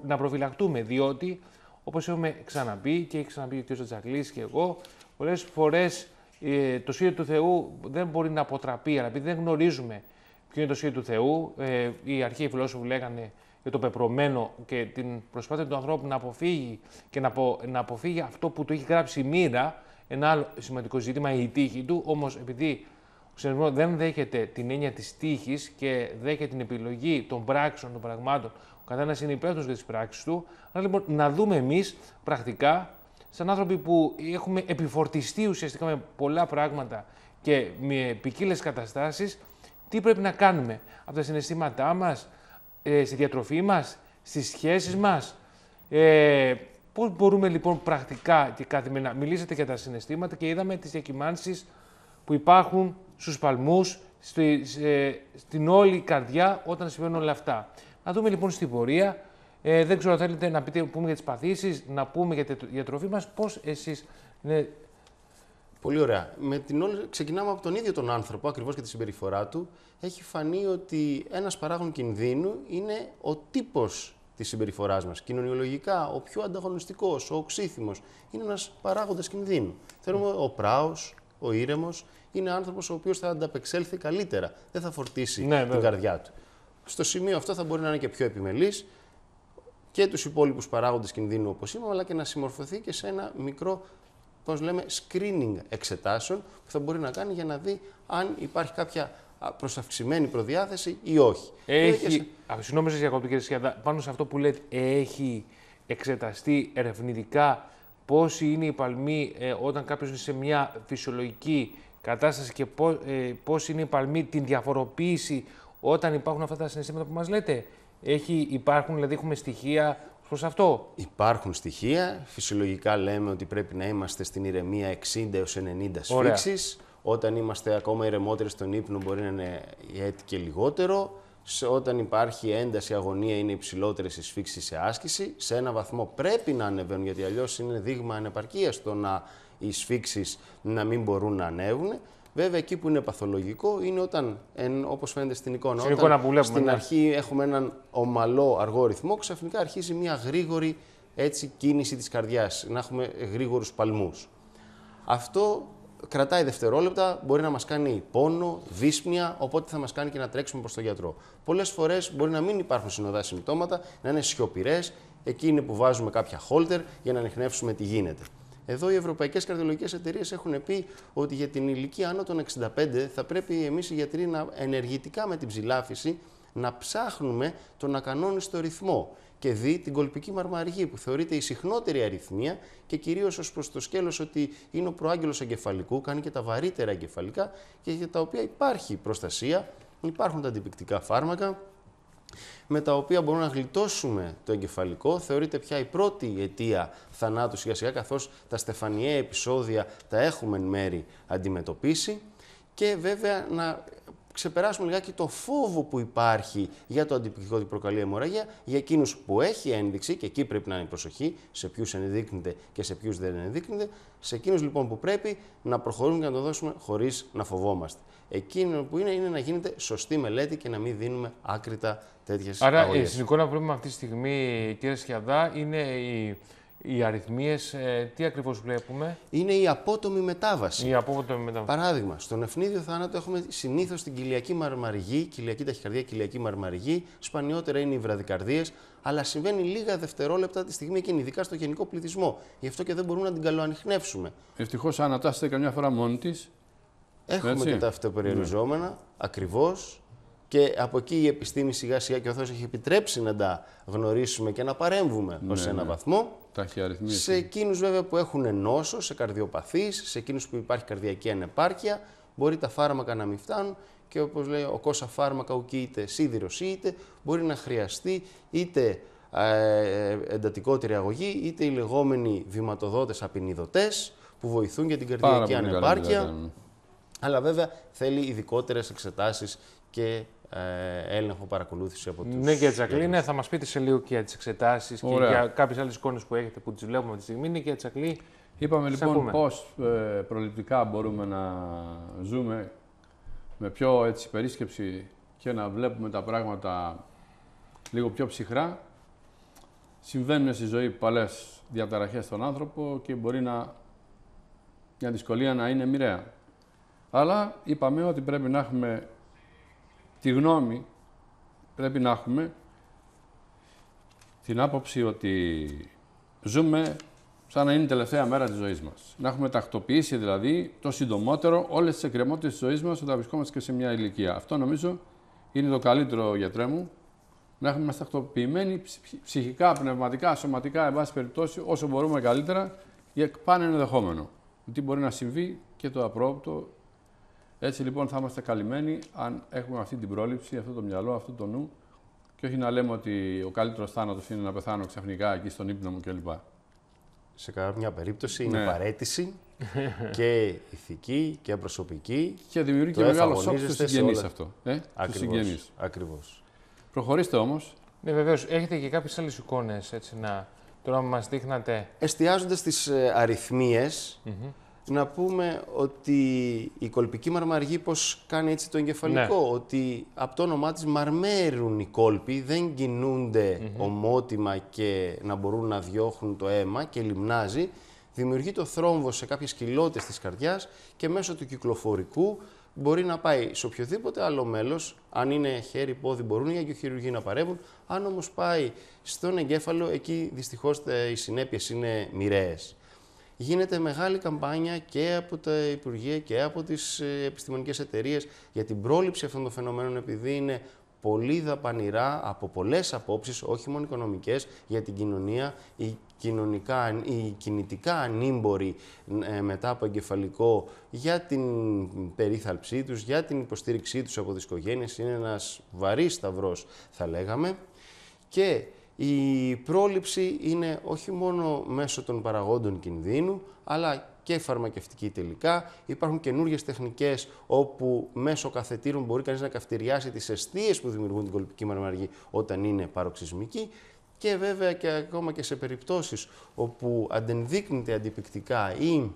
να προφυλακτούμε διότι όπως έχουμε ξαναπεί και έχει ξαναπεί ο κ. Τζακλής και εγώ πολλές φορές ε, το σχέδιο του Θεού δεν μπορεί να αποτραπεί αλλά επειδή δεν γνωρίζουμε ποιο είναι το σχέδιο του Θεού οι ε, αρχαίοι φιλόσοφοι λέγανε για το πεπρωμένο και την προσπάθεια του ανθρώπου να αποφύγει και να, να αποφύγει αυτό που του έχει γράψει η μοίρα, ένα άλλο σημαντικό ζήτημα, η τύχη του. Όμως, επειδή ο ξενισμό δεν δέχεται την έννοια της τύχης και δέχεται την επιλογή των πράξεων, των πραγμάτων, ο καθένας είναι υπεύθυνος για τις πράξεις του. Άρα λοιπόν, να δούμε εμείς πρακτικά, σαν άνθρωποι που έχουμε επιφορτιστεί ουσιαστικά με πολλά πράγματα και με ποικίλες καταστάσεις, τι πρέπει να κάνουμε από τα συναισθήματά μας ε, στη διατροφή μας, στις σχέσεις μας. Ε, πώς μπορούμε λοιπόν πρακτικά και καθημερινά, μιλήσατε για τα συναισθήματα και είδαμε τις διακυμάνσεις που υπάρχουν στους παλμούς, στην όλη καρδιά όταν συμβαίνουν όλα αυτά. Να δούμε λοιπόν στην πορεία, ε, δεν ξέρω αν θέλετε να πείτε, πούμε για τις παθήσεις, να πούμε για τη διατροφή μας, πώς εσείς ναι, Πολύ ωραία. Με την όλη... Ξεκινάμε από τον ίδιο τον άνθρωπο, ακριβώς και τη συμπεριφορά του. Έχει φανεί ότι ένας παράγον κινδύνου είναι ο τύπος της συμπεριφοράς μας. Κοινωνιολογικά, ο πιο ανταγωνιστικός, ο οξύθυμος, είναι ένας παράγοντας κινδύνου. Θέλουμε ο πράος, ο ήρεμος, είναι άνθρωπος ο οποίος θα ανταπεξέλθει καλύτερα. Δεν θα φορτίσει ναι, την καρδιά του. Στο σημείο αυτό θα μπορεί να είναι και πιο επιμελής και τους υπόλοιπους παράγοντες κινδύνου όπως είπαμε, αλλά και να συμμορφωθεί και σε ένα μικρό πώς λέμε, screening εξετάσεων που θα μπορεί να κάνει για να δει αν υπάρχει κάποια πάνω σε αυτό που λέτε, προδιάθεση ή όχι. Έχει, συγγνώμη σας διακόπτω κύριε Σιάντα, πάνω σε αυτό που λέτε, έχει εξεταστεί ερευνητικά πόσοι είναι οι παλμοί ε, όταν κάποιος είναι σε μια φυσιολογική κατάσταση και πώ, ε, πώς είναι η παλμοί την διαφοροποίηση όταν υπάρχουν αυτά τα συναισθήματα που μας λέτε. Έχει, υπάρχουν, δηλαδή έχουμε στοιχεία προς αυτό. Υπάρχουν στοιχεία. Φυσιολογικά λέμε ότι πρέπει να είμαστε στην ηρεμία 60 έως 90 σφίξεις. Όταν είμαστε ακόμα ηρεμότεροι στον ύπνο μπορεί να είναι η και λιγότερο. Σε όταν υπάρχει ένταση, αγωνία είναι υψηλότερες οι σφίξεις σε άσκηση. Σε ένα βαθμό πρέπει να ανεβαίνουν, γιατί αλλιώς είναι δείγμα ανεπαρκίας το να οι σφίξεις να μην μπορούν να ανέβουν. Βέβαια, εκεί που είναι παθολογικό είναι όταν, όπως φαίνεται στην εικόνα, στην, όταν βλέπουμε, στην ναι. αρχή έχουμε έναν ομαλό αργό ρυθμό, ξαφνικά αρχίζει μια γρήγορη έτσι, κίνηση της καρδιάς, να έχουμε γρήγορους παλμούς. Αυτό κρατάει δευτερόλεπτα, μπορεί να μας κάνει πόνο, δύσπνοια, οπότε θα μας κάνει και να τρέξουμε προς τον γιατρό. Πολλές φορές μπορεί να μην υπάρχουν συνοδά συμπτώματα, να είναι σιωπηρές, εκεί είναι που βάζουμε κάποια χόλτερ για να ανοιχνεύσουμε τι γίνεται. Εδώ οι ευρωπαϊκές καρδιολογικές εταιρείες έχουν πει ότι για την ηλικία άνω των 65 θα πρέπει εμείς οι γιατροί να ενεργητικά με την ψηλάφιση να ψάχνουμε τον ακανόνιστο ρυθμό και δει την κολπική μαρμαργή που θεωρείται η συχνότερη αριθμία και κυρίως ως προς το σκέλος ότι είναι ο προάγγελος εγκεφαλικού, κάνει και τα βαρύτερα εγκεφαλικά και για τα οποία υπάρχει προστασία, υπάρχουν τα αντιπικτικά φάρμακα με τα οποία μπορούμε να γλιτώσουμε το εγκεφαλικό. Θεωρείται πια η πρώτη αιτία θανάτου σιγά σιγά, καθώς τα στεφανιαία επεισόδια τα έχουμε εν μέρη αντιμετωπίσει. Και βέβαια να ξεπεράσουμε λιγάκι το φόβο που υπάρχει για το αντιπληκτικό ότι προκαλεί αιμορραγία, για εκείνους που έχει ένδειξη, και εκεί πρέπει να είναι η προσοχή, σε ποιους ενδείκνυται και σε ποιους δεν ενδείκνυται, σε εκείνους λοιπόν που πρέπει να προχωρούμε και να το δώσουμε χωρίς να φοβόμαστε. Εκείνο που είναι είναι να γίνεται σωστή μελέτη και να μην δίνουμε άκρητα τέτοιες Άρα, ε, αγωγές. η αυτή τη στιγμή, κύριε Σιαδά, είναι η οι αριθμίες, ε, τι ακριβώς βλέπουμε. Είναι η απότομη μετάβαση. Η απότομη μετάβαση. Παράδειγμα, στον ευνίδιο θάνατο έχουμε συνήθως την κοιλιακή μαρμαργή, κοιλιακή ταχυκαρδία, κοιλιακή μαρμαργή, Σπανιότερα είναι οι βραδικαρδίες, αλλά συμβαίνει λίγα δευτερόλεπτα τη στιγμή εκείνη, ειδικά στο γενικό πληθυσμό. Γι' αυτό και δεν μπορούμε να την καλοανιχνεύσουμε. Ευτυχώς ανατάσσεται καμιά φορά μόνη της. Έχουμε Έτσι. και τα αυτοπεριοριζόμενα, ναι. ακριβώς. Και από εκεί η επιστήμη σιγά σιγά και ο Θεός έχει επιτρέψει να τα γνωρίσουμε και να παρέμβουμε ναι, ένα ναι. βαθμό. Σε εκείνους βέβαια που έχουν νόσο, σε καρδιοπαθείς, σε εκείνους που υπάρχει καρδιακή ανεπάρκεια, μπορεί τα φάρμακα να μην φτάνουν και όπως λέει ο κόσα φάρμακα είτε σίδηρος είτε μπορεί να χρειαστεί είτε ε, ε εντατικότερη αγωγή είτε οι λεγόμενοι βηματοδότες απεινιδωτές που βοηθούν για την καρδιακή ανεπάρκεια. Ναι. Αλλά βέβαια θέλει ειδικότερες εξετάσεις και ε, έλεγχο παρακολούθηση από του. Ναι, και Τζακλή, ναι, θα μας πείτε σε λίγο και για τις εξετάσεις και για κάποιες άλλες εικόνες που έχετε που τις βλέπουμε αυτή τη στιγμή. Ναι, και Τζακλή. Είπαμε λοιπόν πώς ε, προληπτικά μπορούμε να ζούμε με πιο έτσι, περίσκεψη και να βλέπουμε τα πράγματα λίγο πιο ψυχρά. Συμβαίνουν στη ζωή παλές διαταραχές στον άνθρωπο και μπορεί να μια δυσκολία να είναι μοιραία. Αλλά είπαμε ότι πρέπει να έχουμε τη γνώμη πρέπει να έχουμε την άποψη ότι ζούμε σαν να είναι η τελευταία μέρα της ζωής μας. Να έχουμε τακτοποιήσει δηλαδή το συντομότερο όλες τις εκκρεμότητες της ζωής μας όταν βρισκόμαστε και σε μια ηλικία. Αυτό νομίζω είναι το καλύτερο γιατρέ μου, να έχουμε τακτοποιημένοι ψυχικά, πνευματικά, σωματικά, εν πάση περιπτώσει, όσο μπορούμε καλύτερα, για πάνε ενδεχόμενο. Τι μπορεί να συμβεί και το απρόοπτο έτσι λοιπόν θα είμαστε καλυμμένοι αν έχουμε αυτή την πρόληψη, αυτό το μυαλό, αυτό το νου και όχι να λέμε ότι ο καλύτερος θάνατος είναι να πεθάνω ξαφνικά εκεί στον ύπνο μου κλπ. Σε κάποια περίπτωση είναι ναι. παρέτηση και ηθική και προσωπική. Και δημιουργεί και μεγάλο σοκ στους συγγενείς όλα... αυτό. Ε? Ακριβώς, Ακριβώς. Προχωρήστε όμως. Ναι βεβαίως. Έχετε και κάποιες άλλες εικόνες έτσι να... Τώρα μας δείχνατε. Εστιάζοντας στις ε, αριθμιες να πούμε ότι η κολπική μαρμαργή πως κάνει έτσι το εγκεφαλικό, ναι. ότι από το όνομά της μαρμέρουν οι κόλποι, δεν κινουνται ομότιμα και να μπορούν να διώχνουν το αίμα και λιμνάζει, δημιουργεί το θρόμβο σε κάποιες κοιλώτες της καρδιάς και μέσω του κυκλοφορικού μπορεί να πάει σε οποιοδήποτε άλλο μέλος, αν είναι χέρι, πόδι μπορούν οι αγιοχειρουργοί να παρεύουν, αν όμως πάει στον εγκέφαλο, εκεί δυστυχώς ε, οι συνέπειες είναι μοιραίες γίνεται μεγάλη καμπάνια και από τα Υπουργεία και από τις ε, επιστημονικές εταιρείες για την πρόληψη αυτών των φαινομένων επειδή είναι πολύ δαπανηρά από πολλές απόψεις, όχι μόνο οικονομικές, για την κοινωνία. Οι, κοινωνικά, οι κινητικά ανήμποροι ε, μετά από εγκεφαλικό για την περίθαλψή τους, για την υποστήριξή τους από τις οικογένειες, είναι ένας βαρύς σταυρός θα λέγαμε. Και η πρόληψη είναι όχι μόνο μέσω των παραγόντων κινδύνου, αλλά και φαρμακευτική τελικά. Υπάρχουν καινούργιες τεχνικές όπου μέσω καθετήρων μπορεί κανείς να καυτηριάσει τις αιστείες που δημιουργούν την κολπική μαρμαργή όταν είναι παροξυσμική. Και βέβαια και ακόμα και σε περιπτώσεις όπου αντενδείκνυται αντιπικτικά ή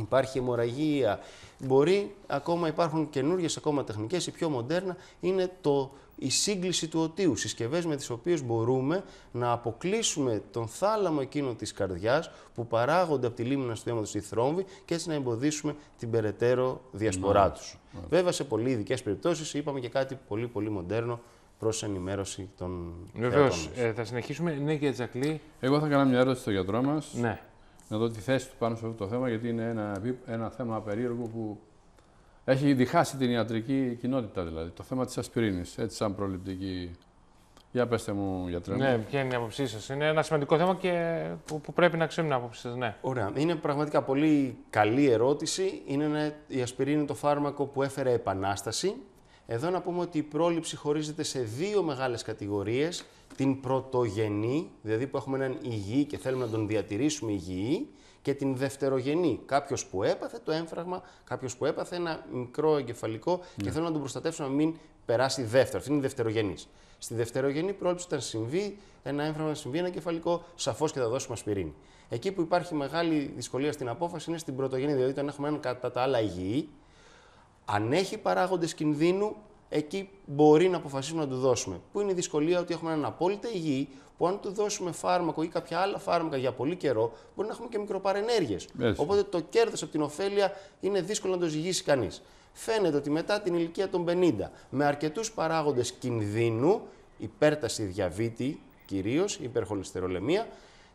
υπάρχει αιμορραγία, μπορεί, ακόμα υπάρχουν καινούργιες ακόμα τεχνικές, η πιο μοντέρνα είναι το η σύγκληση του οτίου, συσκευές με τις οποίες μπορούμε να αποκλείσουμε τον θάλαμο εκείνο της καρδιάς που παράγονται από τη λίμνα του αίματος στη θρόμβη και έτσι να εμποδίσουμε την περαιτέρω διασπορά ναι, τους. Ναι. Βέβαια σε πολύ ειδικές περιπτώσεις είπαμε και κάτι πολύ πολύ μοντέρνο προς ενημέρωση των Βεβαίως. Ε, θα συνεχίσουμε. Ναι, κύριε Τζακλή. Εγώ θα κάνω μια ερώτηση στον γιατρό μας. Ναι. Να δω τη θέση του πάνω σε αυτό το θέμα, γιατί είναι ένα, ένα θέμα περίεργο που έχει διχάσει την ιατρική κοινότητα δηλαδή. Το θέμα της ασπιρίνης, έτσι σαν προληπτική. Για πετε μου, γιατρέ. Ναι, ποια είναι η άποψή σας. Είναι ένα σημαντικό θέμα και που, πρέπει να ξέρουμε την άποψή σας. Ναι. Ωραία. Είναι πραγματικά πολύ καλή ερώτηση. Είναι ναι, η ασπιρίνη το φάρμακο που έφερε επανάσταση. Εδώ να πούμε ότι η πρόληψη χωρίζεται σε δύο μεγάλες κατηγορίες. Την πρωτογενή, δηλαδή που έχουμε έναν υγιή και θέλουμε να τον διατηρήσουμε υγιή, και την δευτερογενή. Κάποιος που έπαθε το έμφραγμα, κάποιος που έπαθε ένα μικρό εγκεφαλικό και ναι. θέλω να τον προστατεύσω να μην περάσει δεύτερο. Αυτή είναι η δευτερογενής. Στη δευτερογενή πρόληψη, όταν συμβεί ένα έμφραγμα, συμβεί ένα εγκεφαλικό, σαφώς και θα δώσουμε ασπιρίνη. Εκεί που υπάρχει μεγάλη δυσκολία στην απόφαση είναι στην πρωτογενή, δηλαδή όταν έχουμε έναν κατά τα άλλα υγιή, αν έχει παράγοντες κινδύνου, εκεί μπορεί να αποφασίσουμε να του δώσουμε. Πού είναι η δυσκολία ότι έχουμε έναν απόλυτα υγιή που αν του δώσουμε φάρμακο ή κάποια άλλα φάρμακα για πολύ καιρό, μπορεί να έχουμε και μικροπαρενέργειες. Οπότε το κέρδος από την ωφέλεια είναι δύσκολο να το ζυγίσει κανείς. Φαίνεται ότι μετά την ηλικία των 50, με αρκετούς παράγοντες κινδύνου, υπέρταση διαβήτη κυρίως, υπερχολυστερολεμία,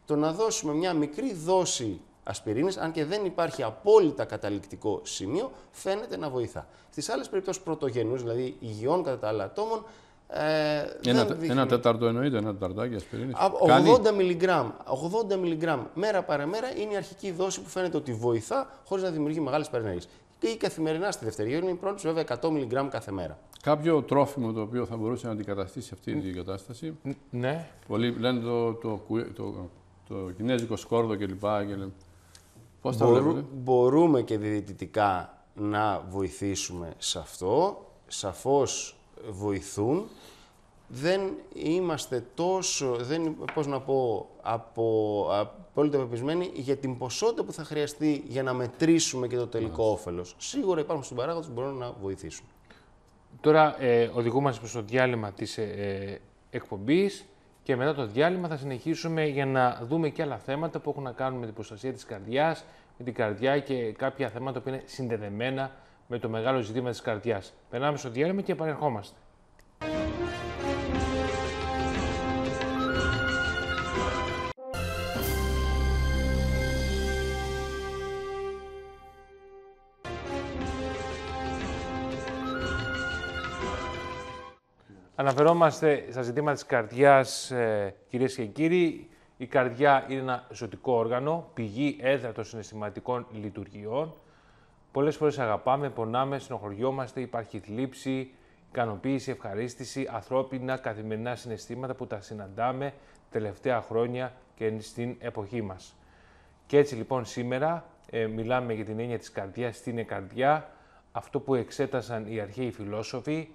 το να δώσουμε μια μικρή δόση ασπιρίνης, αν και δεν υπάρχει απόλυτα καταληκτικό σημείο, φαίνεται να βοηθά. Στις άλλες περιπτώσεις πρωτογενούς, δηλαδή υγιών κατά τα άλλα ατόμων, ε, ένα, δεν ένα τέταρτο εννοείται, ένα τεταρτάκι ασπιρίνης. 80 μιλιγκράμμ, 80 μιλιγκράμμ μέρα παραμέρα είναι η αρχική δόση που φαίνεται ότι βοηθά χωρίς να δημιουργεί μεγάλες παρενέργειες. Ή καθημερινά στη δευτερή είναι η πρόληψη, βέβαια 100 μιλιγκράμμ κάθε μέρα. Κάποιο τρόφιμο το οποίο θα μπορούσε να αντικαταστήσει αυτή την κατάσταση. Ναι. Πολλοί λένε το, το, το, το, το κινέζικο σκόρδο κλπ τα μπορούμε και διαιτητικά να βοηθήσουμε σε αυτό. Σαφώς βοηθούν. Δεν είμαστε τόσο, δεν, πώς να πω, από, απόλυτα πεπισμένοι για την ποσότητα που θα χρειαστεί για να μετρήσουμε και το τελικό yeah. όφελος. Σίγουρα υπάρχουν στον παράγοντα που μπορούν να βοηθήσουν. Τώρα ε, οδηγούμαστε προς το διάλειμμα της ε, ε εκπομπής. Και μετά το διάλειμμα θα συνεχίσουμε για να δούμε και άλλα θέματα που έχουν να κάνουν με την προστασία της καρδιάς, με την καρδιά και κάποια θέματα που είναι συνδεδεμένα με το μεγάλο ζήτημα της καρδιάς. Περνάμε στο διάλειμμα και επανερχόμαστε. Αναφερόμαστε στα ζητήματα της καρδιάς, ε, κυρίες και κύριοι. Η καρδιά είναι ένα ζωτικό όργανο, πηγή έδρα των συναισθηματικών λειτουργιών. Πολλές φορές αγαπάμε, πονάμε, συνοχωριόμαστε, υπάρχει θλίψη, ικανοποίηση, ευχαρίστηση, ανθρώπινα καθημερινά συναισθήματα που τα συναντάμε τελευταία χρόνια και στην εποχή μας. Και έτσι λοιπόν σήμερα ε, μιλάμε για την έννοια της καρδιάς, τι είναι καρδιά, αυτό που εξέτασαν οι αρχαίοι φιλόσοφοι,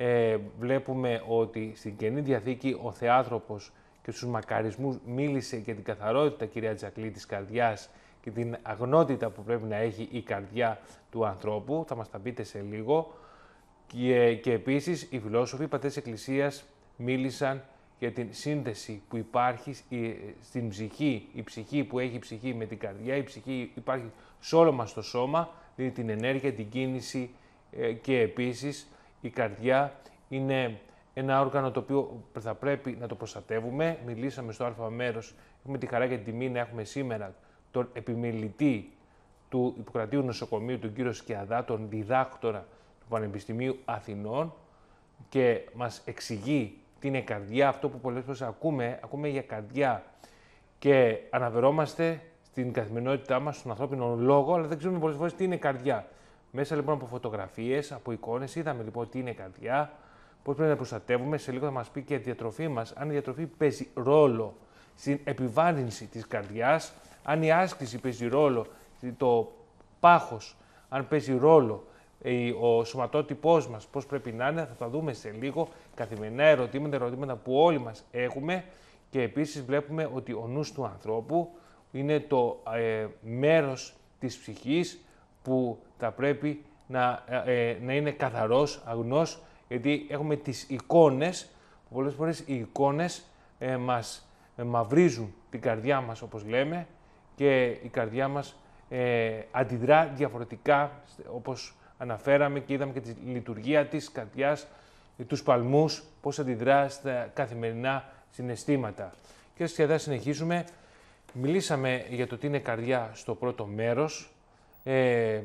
ε, βλέπουμε ότι στην Καινή Διαθήκη ο Θεάνθρωπος και στους μακαρισμούς μίλησε για την καθαρότητα, κυρία Τζακλή, της καρδιάς και την αγνότητα που πρέπει να έχει η καρδιά του ανθρώπου. Θα μας τα πείτε σε λίγο. Και, και επίσης οι φιλόσοφοι, πατές Εκκλησίας μίλησαν για την σύνδεση που υπάρχει ε, στην ψυχή, η ψυχή που έχει ψυχή με την καρδιά, η ψυχή υπάρχει σε όλο μας το σώμα, δίνει την ενέργεια, την κίνηση ε, και επίσης η καρδιά είναι ένα όργανο το οποίο θα πρέπει να το προστατεύουμε. Μιλήσαμε στο Αλφα μέρος, έχουμε τη χαρά και την τιμή να έχουμε σήμερα τον επιμελητή του Ιπποκρατίου Νοσοκομείου, τον κύριο Σκιαδά, τον διδάκτορα του Πανεπιστημίου Αθηνών και μας εξηγεί τι είναι καρδιά, αυτό που πολλές φορές ακούμε, ακούμε για καρδιά και αναβερόμαστε στην καθημερινότητά μας, στον ανθρώπινο λόγο, αλλά δεν ξέρουμε πολλές φορές τι είναι καρδιά. Μέσα λοιπόν από φωτογραφίες, από εικόνες, είδαμε λοιπόν τι είναι η καρδιά, πώς πρέπει να προστατεύουμε. Σε λίγο θα μας πει και η διατροφή μας, αν η διατροφή παίζει ρόλο στην επιβάρυνση της καρδιάς, αν η άσκηση παίζει ρόλο, το πάχος, αν παίζει ρόλο ε, ο σωματότυπός μας, πώς πρέπει να είναι, θα τα δούμε σε λίγο. Καθημερινά ερωτήματα, ερωτήματα που όλοι μας έχουμε. Και επίσης βλέπουμε ότι ο νους του ανθρώπου είναι το ε, μέρος της ψυχής που θα πρέπει να, ε, ε, να είναι καθαρός, αγνός, γιατί έχουμε τις εικόνες, πολλές φορές οι εικόνες ε, μας μαυρίζουν την καρδιά μας, όπως λέμε, και η καρδιά μας αντιδρά διαφορετικά, όπως αναφέραμε και είδαμε και τη λειτουργία της καρδιάς, τους παλμούς, πώς αντιδρά στα καθημερινά συναισθήματα. Και σχεδά συνεχίζουμε. Μιλήσαμε για το τι είναι καρδιά στο πρώτο μέρος, ε,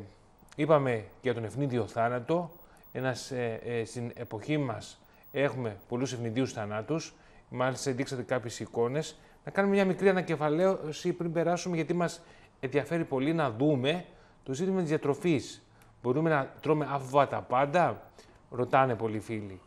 είπαμε για τον ευνίδιο θάνατο. Ένας, ε, ε, στην εποχή μας έχουμε πολλούς ευνηδίους θανάτους. Μάλιστα, δείξατε κάποιες εικόνες. Να κάνουμε μια μικρή ανακεφαλαίωση πριν περάσουμε, γιατί μας ενδιαφέρει πολύ να δούμε το ζήτημα της διατροφής. Μπορούμε να τρώμε τα πάντα, ρωτάνε πολλοί φίλοι.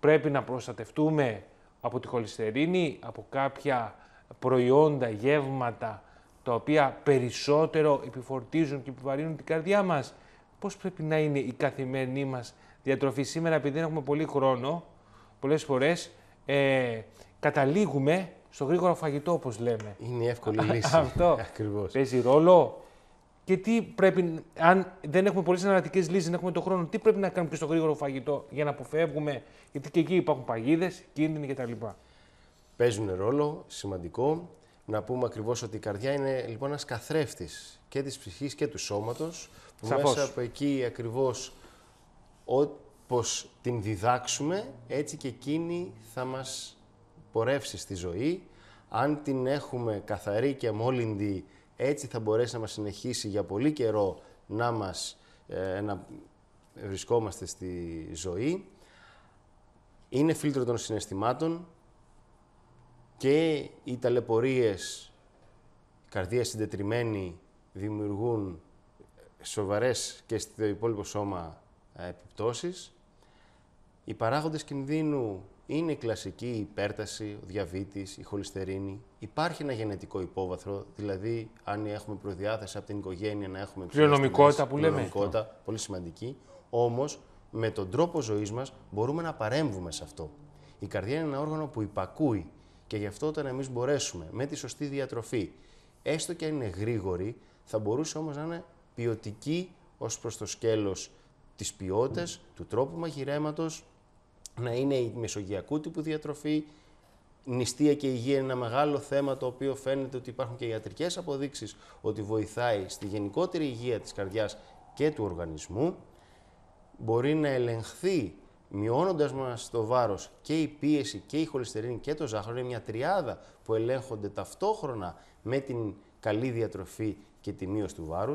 Πρέπει να προστατευτούμε από τη χολυστερίνη, από κάποια προϊόντα, γεύματα τα οποία περισσότερο επιφορτίζουν και επιβαρύνουν την καρδιά μας. Πώς πρέπει να είναι η καθημερινή μας διατροφή σήμερα, επειδή δεν έχουμε πολύ χρόνο, πολλές φορές ε, καταλήγουμε στο γρήγορο φαγητό, όπως λέμε. Είναι η εύκολη λύση. Αυτό Ακριβώς. παίζει ρόλο. Και τι πρέπει, αν δεν έχουμε πολλές αναλυτικές λύσεις, δεν έχουμε τον χρόνο, τι πρέπει να κάνουμε και στο γρήγορο φαγητό για να αποφεύγουμε, γιατί και εκεί υπάρχουν παγίδες, κίνδυνοι κτλ. Παίζουν ρόλο σημαντικό να πούμε ακριβώς ότι η καρδιά είναι λοιπόν ένας καθρέφτης και της ψυχής και του σώματος. μέσα από εκεί ακριβώς όπως την διδάξουμε, έτσι και εκείνη θα μας πορεύσει στη ζωή. Αν την έχουμε καθαρή και μόλυντη, έτσι θα μπορέσει να μας συνεχίσει για πολύ καιρό να μας ε, να βρισκόμαστε στη ζωή. Είναι φίλτρο των συναισθημάτων, και οι ταλαιπωρίες, η καρδία συντετριμένη, δημιουργούν σοβαρές και στο υπόλοιπο σώμα ε, επιπτώσεις. Οι παράγοντες κινδύνου είναι η κλασική υπέρταση, ο διαβήτης, η χολυστερίνη. Υπάρχει ένα γενετικό υπόβαθρο, δηλαδή αν έχουμε προδιάθεση από την οικογένεια να έχουμε κληρονομικότητα που λέμε. Πληρονομικότητα, πολύ σημαντική. Όμως με τον τρόπο ζωής μας μπορούμε να παρέμβουμε σε αυτό. Η καρδιά είναι ένα όργανο που υπακούει και γι' αυτό όταν εμείς μπορέσουμε με τη σωστή διατροφή, έστω και αν είναι γρήγορη, θα μπορούσε όμως να είναι ποιοτική ως προς το σκέλος της ποιότητας, του τρόπου μαγειρέματος, να είναι η μεσογειακού τύπου διατροφή. Νηστεία και υγεία είναι ένα μεγάλο θέμα το οποίο φαίνεται ότι υπάρχουν και ιατρικές αποδείξεις ότι βοηθάει στη γενικότερη υγεία της καρδιάς και του οργανισμού. Μπορεί να ελεγχθεί μειώνοντας μας το βάρος και η πίεση και η χολυστερίνη και το ζάχαρο, είναι μια τριάδα που ελέγχονται ταυτόχρονα με την καλή διατροφή και τη μείωση του βάρους.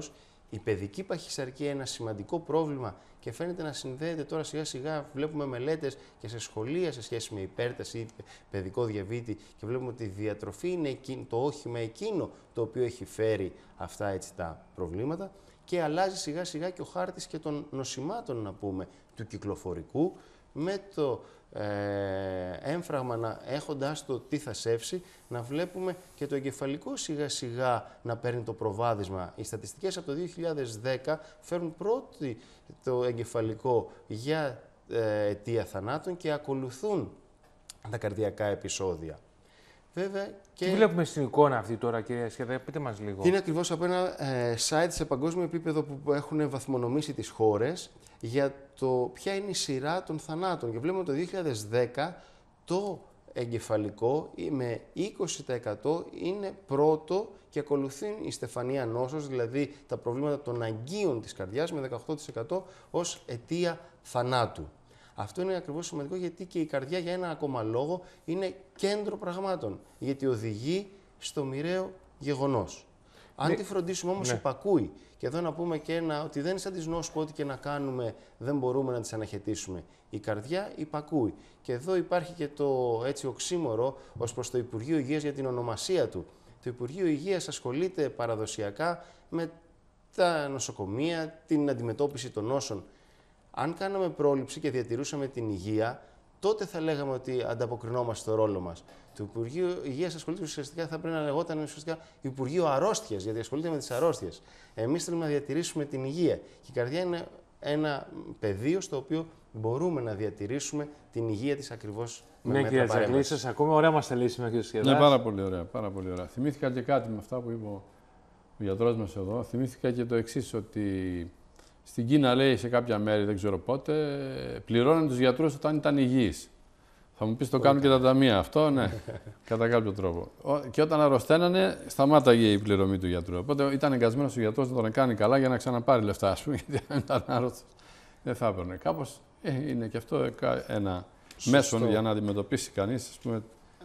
Η παιδική παχυσαρκία είναι ένα σημαντικό πρόβλημα και φαίνεται να συνδέεται τώρα σιγά σιγά. Βλέπουμε μελέτες και σε σχολεία σε σχέση με υπέρταση ή παιδικό διαβήτη και βλέπουμε ότι η διατροφή είναι εκείνο, το όχημα εκείνο το οποίο έχει φέρει αυτά έτσι τα προβλήματα και βλεπουμε οτι η διατροφη ειναι το σιγά σιγά και ο χάρτης και των νοσημάτων, να πούμε, του κυκλοφορικού με το ε, έμφραγμα να, έχοντας το τι θα σέψει, να βλέπουμε και το εγκεφαλικό σιγά σιγά να παίρνει το προβάδισμα. Οι στατιστικές από το 2010 φέρνουν πρώτη το εγκεφαλικό για ε, αιτία θανάτων και ακολουθούν τα καρδιακά επεισόδια. Βέβαια Τι βλέπουμε στην εικόνα αυτή τώρα, κυρία Σχεδά, πείτε μας λίγο. Είναι ακριβώς από ένα ε, site σε παγκόσμιο επίπεδο που έχουν βαθμονομήσει τις χώρες για το ποια είναι η σειρά των θανάτων. Και βλέπουμε το 2010 το εγκεφαλικό με 20% είναι πρώτο και ακολουθεί η στεφανία νόσος, δηλαδή τα προβλήματα των αγκίων της καρδιάς με 18% ως αιτία θανάτου. Αυτό είναι ακριβώς σημαντικό γιατί και η καρδιά για ένα ακόμα λόγο είναι κέντρο πραγμάτων. Γιατί οδηγεί στο μοιραίο γεγονός. Αν ναι. τη φροντίσουμε όμως, ναι. Και εδώ να πούμε και ένα, ότι δεν είναι σαν τη νόσου ό,τι και να κάνουμε δεν μπορούμε να τις αναχαιτήσουμε. Η καρδιά υπακούει. Και εδώ υπάρχει και το έτσι οξύμορο ως προς το Υπουργείο Υγείας για την ονομασία του. Το Υπουργείο Υγείας ασχολείται παραδοσιακά με τα νοσοκομεία, την αντιμετώπιση των νόσων. Αν κάναμε πρόληψη και διατηρούσαμε την υγεία, τότε θα λέγαμε ότι ανταποκρινόμαστε στο ρόλο μας. Το Υπουργείο Υγείας ασχολείται ουσιαστικά, θα πρέπει να λεγόταν ουσιαστικά Υπουργείο Αρρώστιας, γιατί ασχολείται με τις αρρώστιες. Εμείς θέλουμε να διατηρήσουμε την υγεία. Και η καρδιά είναι ένα πεδίο στο οποίο μπορούμε να διατηρήσουμε την υγεία της ακριβώς με Ναι, κύριε Τζακλή, σα ακούμε. Ωραία, μας τελείσαμε, μέχρι σχεδόν. Ναι, πάρα πολύ ωραία, πάρα πολύ ωραία. Θυμήθηκα και κάτι με αυτά που είπε ο γιατρός μας εδώ. Θυμήθηκα και το εξής, ότι στην Κίνα λέει σε κάποια μέρη, δεν ξέρω πότε, πληρώνουν τους γιατρούς όταν ήταν υγιείς. Θα μου πεις το κάνουν και τα ταμεία αυτό, ναι, κατά κάποιο τρόπο. Και όταν αρρωσταίνανε, σταμάταγε η πληρωμή του γιατρού. Οπότε ήταν εγκασμένος ο γιατρός να τον κάνει καλά για να ξαναπάρει λεφτά, ας πούμε, γιατί αν ήταν άρρωστος δεν θα έπαιρνε. Κάπως ε, είναι και αυτό ένα μέσο για να αντιμετωπίσει κανείς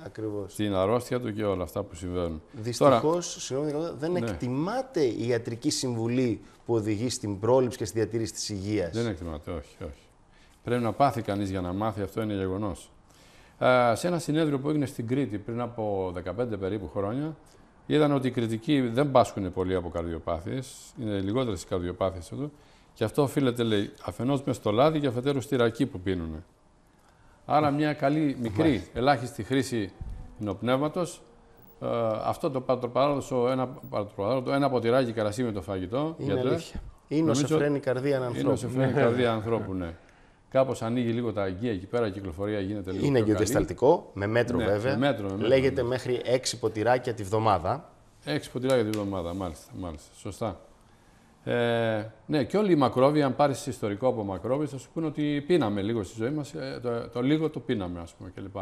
Ακριβώς. την αρρώστια του και όλα αυτά που συμβαίνουν. Δυστυχώ, Τώρα... δεν ναι. εκτιμάται η ιατρική συμβουλή που οδηγεί στην πρόληψη και στη διατήρηση της υγείας. Δεν εκτιμάται, όχι, όχι. Πρέπει να πάθει κανείς για να μάθει, αυτό είναι γεγονός. σε ένα συνέδριο που έγινε στην Κρήτη πριν από 15 περίπου χρόνια, είδαν ότι οι κριτικοί δεν πάσχουν πολύ από καρδιοπάθειες, είναι λιγότερες οι καρδιοπάθειες εδώ, και αυτό οφείλεται, λέει, αφενός μες στο λάδι και αφετέρου στη ρακή που πίνουν. Άρα, μια καλή, μικρή, ελάχιστη χρήση νοπνεύματο ε, αυτό το πατροπαράδοσο, ένα, ένα ποτηράκι καρασί με το φαγητό. Είναι γιατρές, αλήθεια. Είναι σε φρένη καρδία ανθρώπου. Είναι σε φρένη ναι. καρδία ανθρώπου, ναι. Κάπως ανοίγει λίγο τα αγκία εκεί πέρα, η κυκλοφορία γίνεται λίγο. Είναι γεωδιασταλτικό, με μέτρο ναι, βέβαια. Με μέτρο, με μέτρο, Λέγεται ναι. μέχρι έξι ποτηράκια τη βδομάδα. Έξι ποτηράκια τη βδομάδα, μάλιστα. μάλιστα. Σωστά. Ε, ναι, και όλοι οι μακρόβοι, αν πάρεις ιστορικό από μακρόβοι, θα σου πούνε ότι πίναμε λίγο στη ζωή μας. Ε, το, το, λίγο το πίναμε, ας πούμε, κλπ.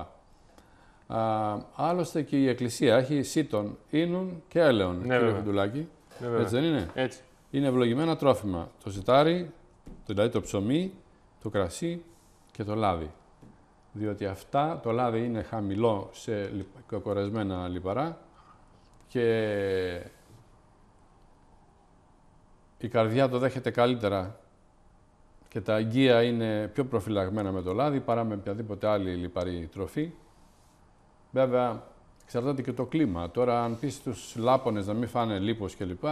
Α, άλλωστε και η Εκκλησία έχει σύτων, ίνων και έλεον, ναι, κύριε Ναι, Έτσι δεν είναι. Έτσι. Είναι ευλογημένα τρόφιμα. Το ζητάρι, δηλαδή το ψωμί, το κρασί και το λάδι. Διότι αυτά, το λάδι είναι χαμηλό σε κορεσμένα λιπαρά και η καρδιά το δέχεται καλύτερα και τα αγκία είναι πιο προφυλαγμένα με το λάδι παρά με οποιαδήποτε άλλη λιπαρή τροφή. Βέβαια, εξαρτάται και το κλίμα. Τώρα, αν πεις στου λάπονε να μην φάνε λίπος κλπ.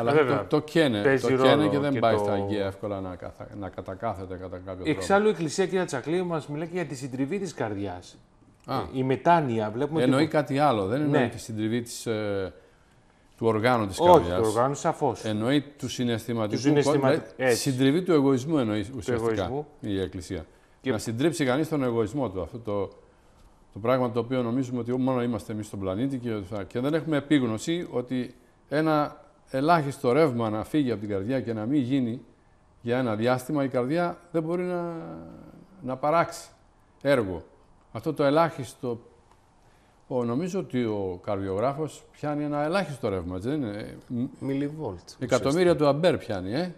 Αλλά ε, το, το καίνε, το καίνε και δεν και πάει το... στα Αγία εύκολα να, καθα... να κατακάθεται κατά κάποιο τρόπο. Εξάλλου η Εκκλησία, κύριε Τσακλή, μας μιλάει και για τη συντριβή της καρδιάς. Η μετάνοια. Βλέπουμε Εννοεί κάτι άλλο. Δεν εννοεί ναι. τη συντριβή της, ε, του οργάνου της καρδιά. Όχι, του οργάνου σαφώς. Εννοεί του συναισθηματικού. Του Συντριβή του εγωισμού εννοεί ουσιαστικά εγωισμού. η Εκκλησία. Να συντρίψει κανείς τον εγωισμό του. Αυτό το, το πράγμα το οποίο νομίζουμε ότι μόνο είμαστε εμείς στον πλανήτη και, και δεν έχουμε επίγνωση ότι ένα ελάχιστο ρεύμα να φύγει από την καρδιά και να μην γίνει για ένα διάστημα, η καρδιά δεν μπορεί να, να παράξει έργο. Αυτό το ελάχιστο, ο, νομίζω ότι ο καρδιογράφος πιάνει ένα ελάχιστο ρεύμα, έτσι δεν είναι. Ε, μιλιβόλτ. Εκατομμύρια του αμπέρ πιάνει, ε.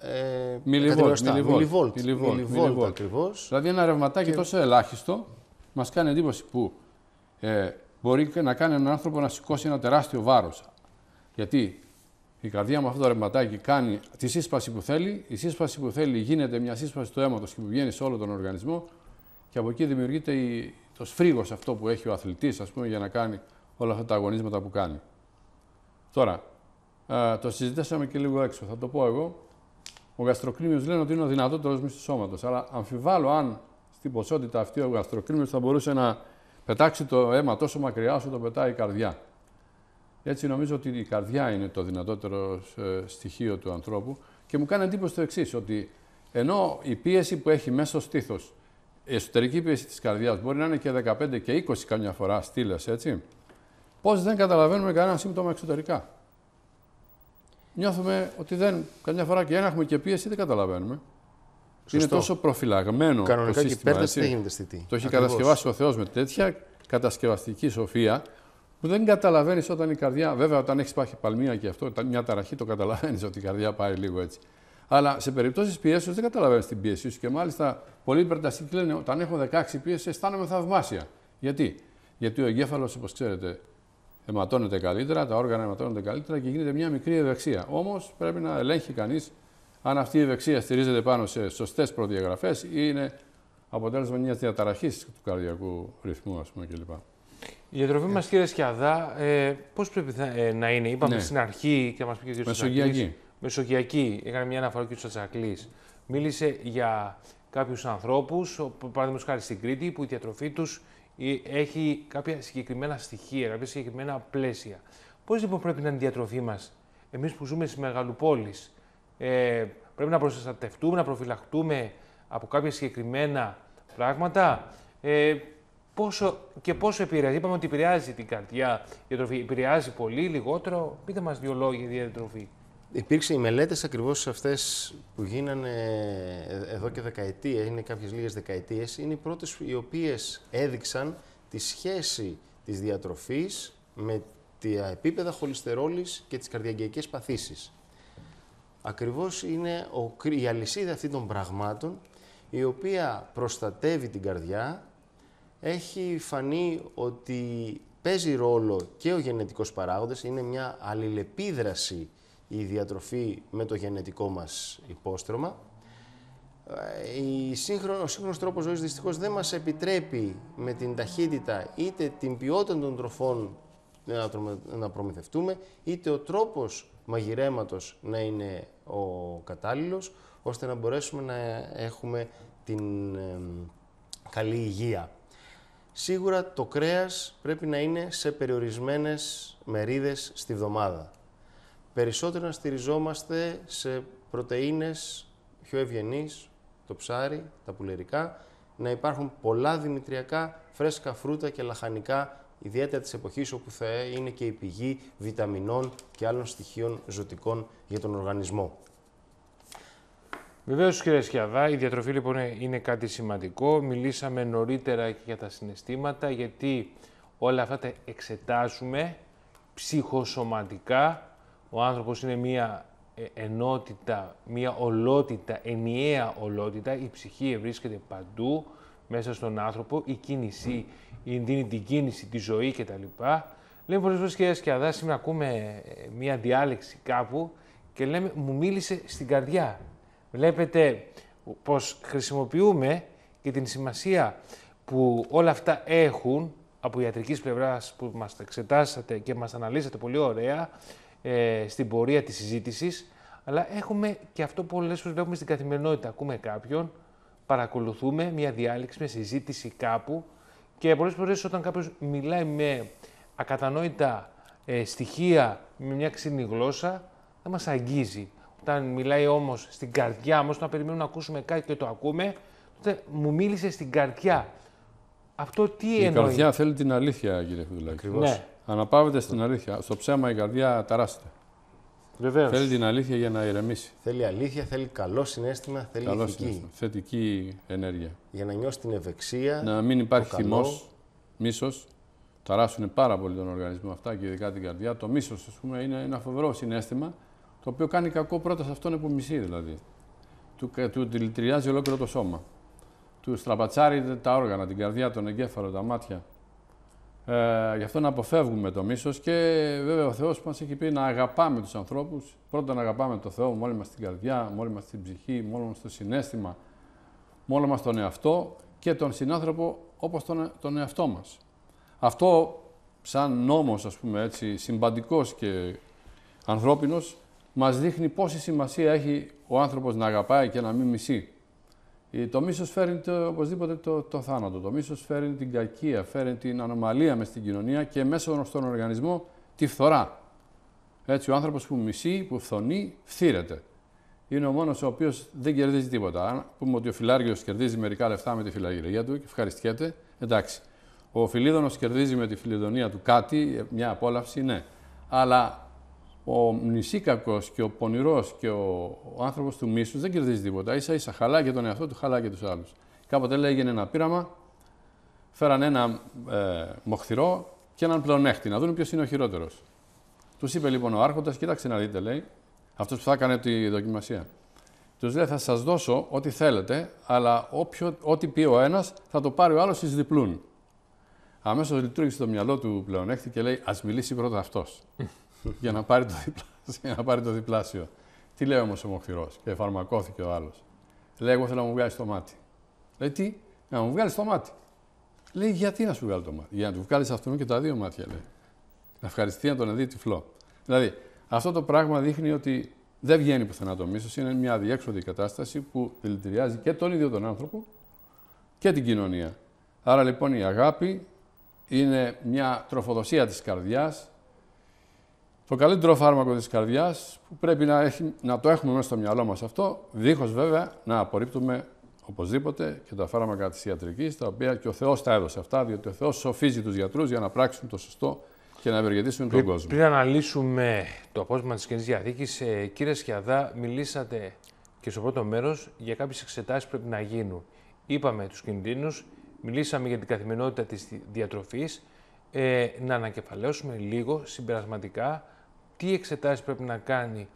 ε μιλιβόλτ, μιλιβόλτ, ακριβώς. Δηλαδή ένα ρευματάκι τόσο ελάχιστο μας κάνει εντύπωση που ε, μπορεί να κάνει έναν άνθρωπο να σηκώσει ένα τεράστιο βάρος. Γιατί η καρδιά με αυτό το ρευματάκι κάνει τη σύσπαση που θέλει, η σύσπαση που θέλει γίνεται μια σύσπαση του αίματος και που βγαίνει σε όλο τον οργανισμό και από εκεί δημιουργείται η, το σφρίγος αυτό που έχει ο αθλητής, ας πούμε, για να κάνει όλα αυτά τα αγωνίσματα που κάνει. Τώρα, ε, το συζητήσαμε και λίγο έξω, θα το πω εγώ. Ο γαστροκρίνιο λένε ότι είναι ο δυνατότερος μισθός. σώματος. αλλά αμφιβάλλω αν τι ποσότητα αυτή ο γαστροκρίνος θα μπορούσε να πετάξει το αίμα τόσο μακριά όσο το πετάει η καρδιά. Έτσι νομίζω ότι η καρδιά είναι το δυνατότερο ε, στοιχείο του ανθρώπου και μου κάνει εντύπωση το εξής, ότι ενώ η πίεση που έχει μέσα στο στήθος, η εσωτερική πίεση της καρδιάς μπορεί να είναι και 15 και 20 καμιά φορά στήλες, έτσι, πώς δεν καταλαβαίνουμε κανένα σύμπτωμα εξωτερικά. Νιώθουμε ότι δεν, καμιά φορά και αν έχουμε και πίεση, δεν καταλαβαίνουμε. Σωστό. Είναι τόσο προφυλαγμένο Κανονικά το σύστημα. Κανονικά και δεν γίνεται αισθητή. Το έχει κατασκευάσει ο Θεός με τέτοια κατασκευαστική σοφία που δεν καταλαβαίνεις όταν η καρδιά. Βέβαια, όταν έχεις πάει παλμία και αυτό, μια ταραχή, το καταλαβαίνεις ότι η καρδιά πάει λίγο έτσι. Αλλά σε περιπτώσεις πιέσεω δεν καταλαβαίνεις την πίεση σου και μάλιστα πολλοί υπερταστικοί λένε: Όταν έχω 16 πίεση, αισθάνομαι θαυμάσια. Γιατί, Γιατί ο εγκέφαλος, όπως ξέρετε, αιματώνεται καλύτερα, τα όργανα αιματώνονται καλύτερα και γίνεται μια μικρή ευεξία. Όμως πρέπει να ελέγχει κανείς αν αυτή η ευεξία στηρίζεται πάνω σε σωστές προδιαγραφές ή είναι αποτέλεσμα μιας διαταραχής του καρδιακού ρυθμού, ας πούμε κλπ. Η διατροφή μας, κύριε Σκιαδά, ε, πώς πρέπει ε, να είναι, είπαμε ναι. στην αρχή και μας πει ο κ. Μεσογειακή. Μεσογειακή. Έκανε μια αναφορά και ο Τσατσακλή. Μίλησε για κάποιους ανθρώπους, παραδείγματος χάρη στην Κρήτη, που η διατροφή τους ε, έχει κάποια συγκεκριμένα στοιχεία, κάποια συγκεκριμένα πλαίσια. Πώς λοιπόν πρέπει να είναι η διατροφή μας, εμείς που ζούμε στις μεγαλοπόλεις, ε, πρέπει να προστατευτούμε, να προφυλαχτούμε από κάποια συγκεκριμένα πράγματα. Ε, πόσο, και πόσο επηρεάζει, είπαμε ότι επηρεάζει την καρδιά η διατροφή. Επηρεάζει πολύ, λιγότερο. Πείτε μας δύο λόγια για διατροφή. Υπήρξε οι μελέτες ακριβώς αυτές που γίνανε εδώ και δεκαετία, είναι κάποιες λίγες δεκαετίες, είναι οι πρώτες οι οποίες έδειξαν τη σχέση της διατροφής με τα επίπεδα χολυστερόλης και τις καρδιαγγειακές παθήσεις ακριβώς είναι η αλυσίδα αυτή των πραγμάτων η οποία προστατεύει την καρδιά. Έχει φανεί ότι παίζει ρόλο και ο γενετικός παράγοντας, είναι μια αλληλεπίδραση η διατροφή με το γενετικό μας υπόστρωμα. Ε, η σύγχρονο, ο σύγχρονος τρόπος ζωής δυστυχώς δεν μας επιτρέπει με την ταχύτητα είτε την ποιότητα των τροφών να προμηθευτούμε, είτε ο τρόπος μαγειρέματος να είναι ο κατάλληλος, ώστε να μπορέσουμε να έχουμε την καλή υγεία. Σίγουρα το κρέας πρέπει να είναι σε περιορισμένες μερίδες στη βδομάδα. Περισσότερο να στηριζόμαστε σε πρωτεΐνες πιο ευγενείς, το ψάρι, τα πουλερικά, να υπάρχουν πολλά δημητριακά, φρέσκα φρούτα και λαχανικά ιδιαίτερα της εποχής όπου θα είναι και η πηγή βιταμινών και άλλων στοιχείων ζωτικών για τον οργανισμό. Βεβαίως, κύριε Σκιαδά, η διατροφή λοιπόν είναι κάτι σημαντικό. Μιλήσαμε νωρίτερα και για τα συναισθήματα, γιατί όλα αυτά τα εξετάζουμε ψυχοσωματικά. Ο άνθρωπος είναι μία ε, ενότητα, μία ολότητα, ενιαία ολότητα. Η ψυχή βρίσκεται παντού μέσα στον άνθρωπο, η κίνηση, η δίνει την κίνηση, τη ζωή κτλ. Λέμε πολλές φορές, και Σκιαδάς, σήμερα ακούμε ε, μία διάλεξη κάπου και λέμε Μου μίλησε στην καρδιά. Βλέπετε πως χρησιμοποιούμε και την σημασία που όλα αυτά έχουν από ιατρικής πλευράς που μας εξετάσατε και μας αναλύσατε πολύ ωραία ε, στην πορεία της συζήτησης. Αλλά έχουμε και αυτό που πολλές φορές βλέπουμε στην καθημερινότητα. Ακούμε κάποιον παρακολουθούμε μια διάλεξη, μια συζήτηση κάπου και πολλές φορές όταν κάποιος μιλάει με ακατανόητα ε, στοιχεία, με μια ξύνη γλώσσα, δεν μας αγγίζει. Όταν μιλάει όμως στην καρδιά μας, όταν περιμένουμε να ακούσουμε κάτι και το ακούμε, τότε μου μίλησε στην καρδιά. Αυτό τι η εννοεί. Η καρδιά θέλει την αλήθεια, κύριε Φιδουλάκη. Ακριβώς. Ναι. Αναπαύεται στην αλήθεια. Στο ψέμα η καρδιά ταράσσεται. Βεβαίως. Θέλει την αλήθεια για να ηρεμήσει. Θέλει αλήθεια, θέλει καλό συνέστημα, θέλει καλό ηθική. Θετική ενέργεια. Για να νιώσει την ευεξία. Να μην υπάρχει θυμός, μίσος. Ταράσουν πάρα πολύ τον οργανισμό αυτά και ειδικά την καρδιά. Το μίσος, ας πούμε, είναι ένα φοβερό συνέστημα το οποίο κάνει κακό πρώτα σε αυτόν που μισεί δηλαδή. Του, του δηλητηριάζει ολόκληρο το σώμα. Του στραπατσάρει τα όργανα, την καρδιά, τον εγκέφαλο, τα μάτια. Ε, γι' αυτό να αποφεύγουμε το μίσος και βέβαια ο Θεός μας έχει πει να αγαπάμε τους ανθρώπους. Πρώτα να αγαπάμε τον Θεό με όλη μας την καρδιά, με μας την ψυχή, με όλο μας το συνέστημα, με μας τον εαυτό και τον συνάνθρωπο όπως τον, τον εαυτό μας. Αυτό σαν νόμος, ας πούμε έτσι, συμπαντικός και ανθρώπινος, μας δείχνει πόση σημασία έχει ο άνθρωπος να αγαπάει και να μην μισεί. Το μίσος φέρνει το, οπωσδήποτε το, το θάνατο. Το μίσος φέρνει την κακία, φέρνει την ανομαλία μες στην κοινωνία και μέσα στον οργανισμό τη φθορά. Έτσι, ο άνθρωπος που μισεί, που φθονεί, φθύρεται. Είναι ο μόνος ο οποίος δεν κερδίζει τίποτα. Αν πούμε ότι ο φιλάργιος κερδίζει μερικά λεφτά με τη φιλαργυρία του και ευχαριστιέται, εντάξει. Ο φιλίδωνος κερδίζει με τη φιλιδονία του κάτι, μια απόλαυση, ναι. Αλλά ο μνησίκακος και ο πονηρός και ο, άνθρωπο άνθρωπος του μίσους δεν κερδίζει τίποτα. σα ίσα χαλά και τον εαυτό του, χαλά και τους άλλους. Κάποτε λέει έγινε ένα πείραμα, φέραν ένα ε, μοχθηρό και έναν πλεονέκτη, να δουν ποιος είναι ο χειρότερος. Τους είπε λοιπόν ο Άρχοντας, κοίταξε να δείτε, λέει, αυτός που θα έκανε τη δοκιμασία. Τους λέει: Θα σας δώσω ό,τι θέλετε, αλλά όποιο, ό,τι πει ο ένας θα το πάρει ο άλλος εις διπλούν. Αμέσως λειτουργήσε το μυαλό του πλεονέκτη και λέει: Ας μιλήσει πρώτα αυτός για να πάρει το διπλάσιο. Για να πάρει διπλάσιο. Τι λέει όμως ο μοχθηρός και φαρμακώθηκε ο άλλος. Λέει, εγώ θέλω να μου βγάλεις το μάτι. Λέει, τι, να μου βγάλεις το μάτι. Λέει, γιατί να σου βγάλει το μάτι. Για να του βγάλεις αυτόν και τα δύο μάτια, λέει. Να ευχαριστεί να τον δει τυφλό. Δηλαδή, αυτό το πράγμα δείχνει ότι δεν βγαίνει πουθενά το μίσος. Είναι μια διέξοδη κατάσταση που δηλητηριάζει και τον ίδιο τον άνθρωπο και την κοινωνία. Άρα λοιπόν η αγάπη είναι μια τροφοδοσία της καρδιάς το καλύτερο φάρμακο της καρδιάς που πρέπει να, έχει, να το έχουμε μέσα στο μυαλό μας αυτό, δίχως βέβαια να απορρίπτουμε οπωσδήποτε και τα φάρμακα της ιατρικής, τα οποία και ο Θεός τα έδωσε αυτά, διότι ο Θεός σοφίζει τους γιατρούς για να πράξουν το σωστό και να ευεργετήσουν τον κόσμο. Πριν αναλύσουμε το απόσπασμα της Καινής Διαθήκης, ε, κύριε Σκιαδά, μιλήσατε και στο πρώτο μέρος για κάποιες εξετάσεις που πρέπει να γίνουν. Είπαμε τους κινδύνους, μιλήσαμε για την καθημερινότητα της διατροφής, ε, να ανακεφαλαίωσουμε λίγο συμπερασματικά τι εξετάσεις πρέπει να κάνει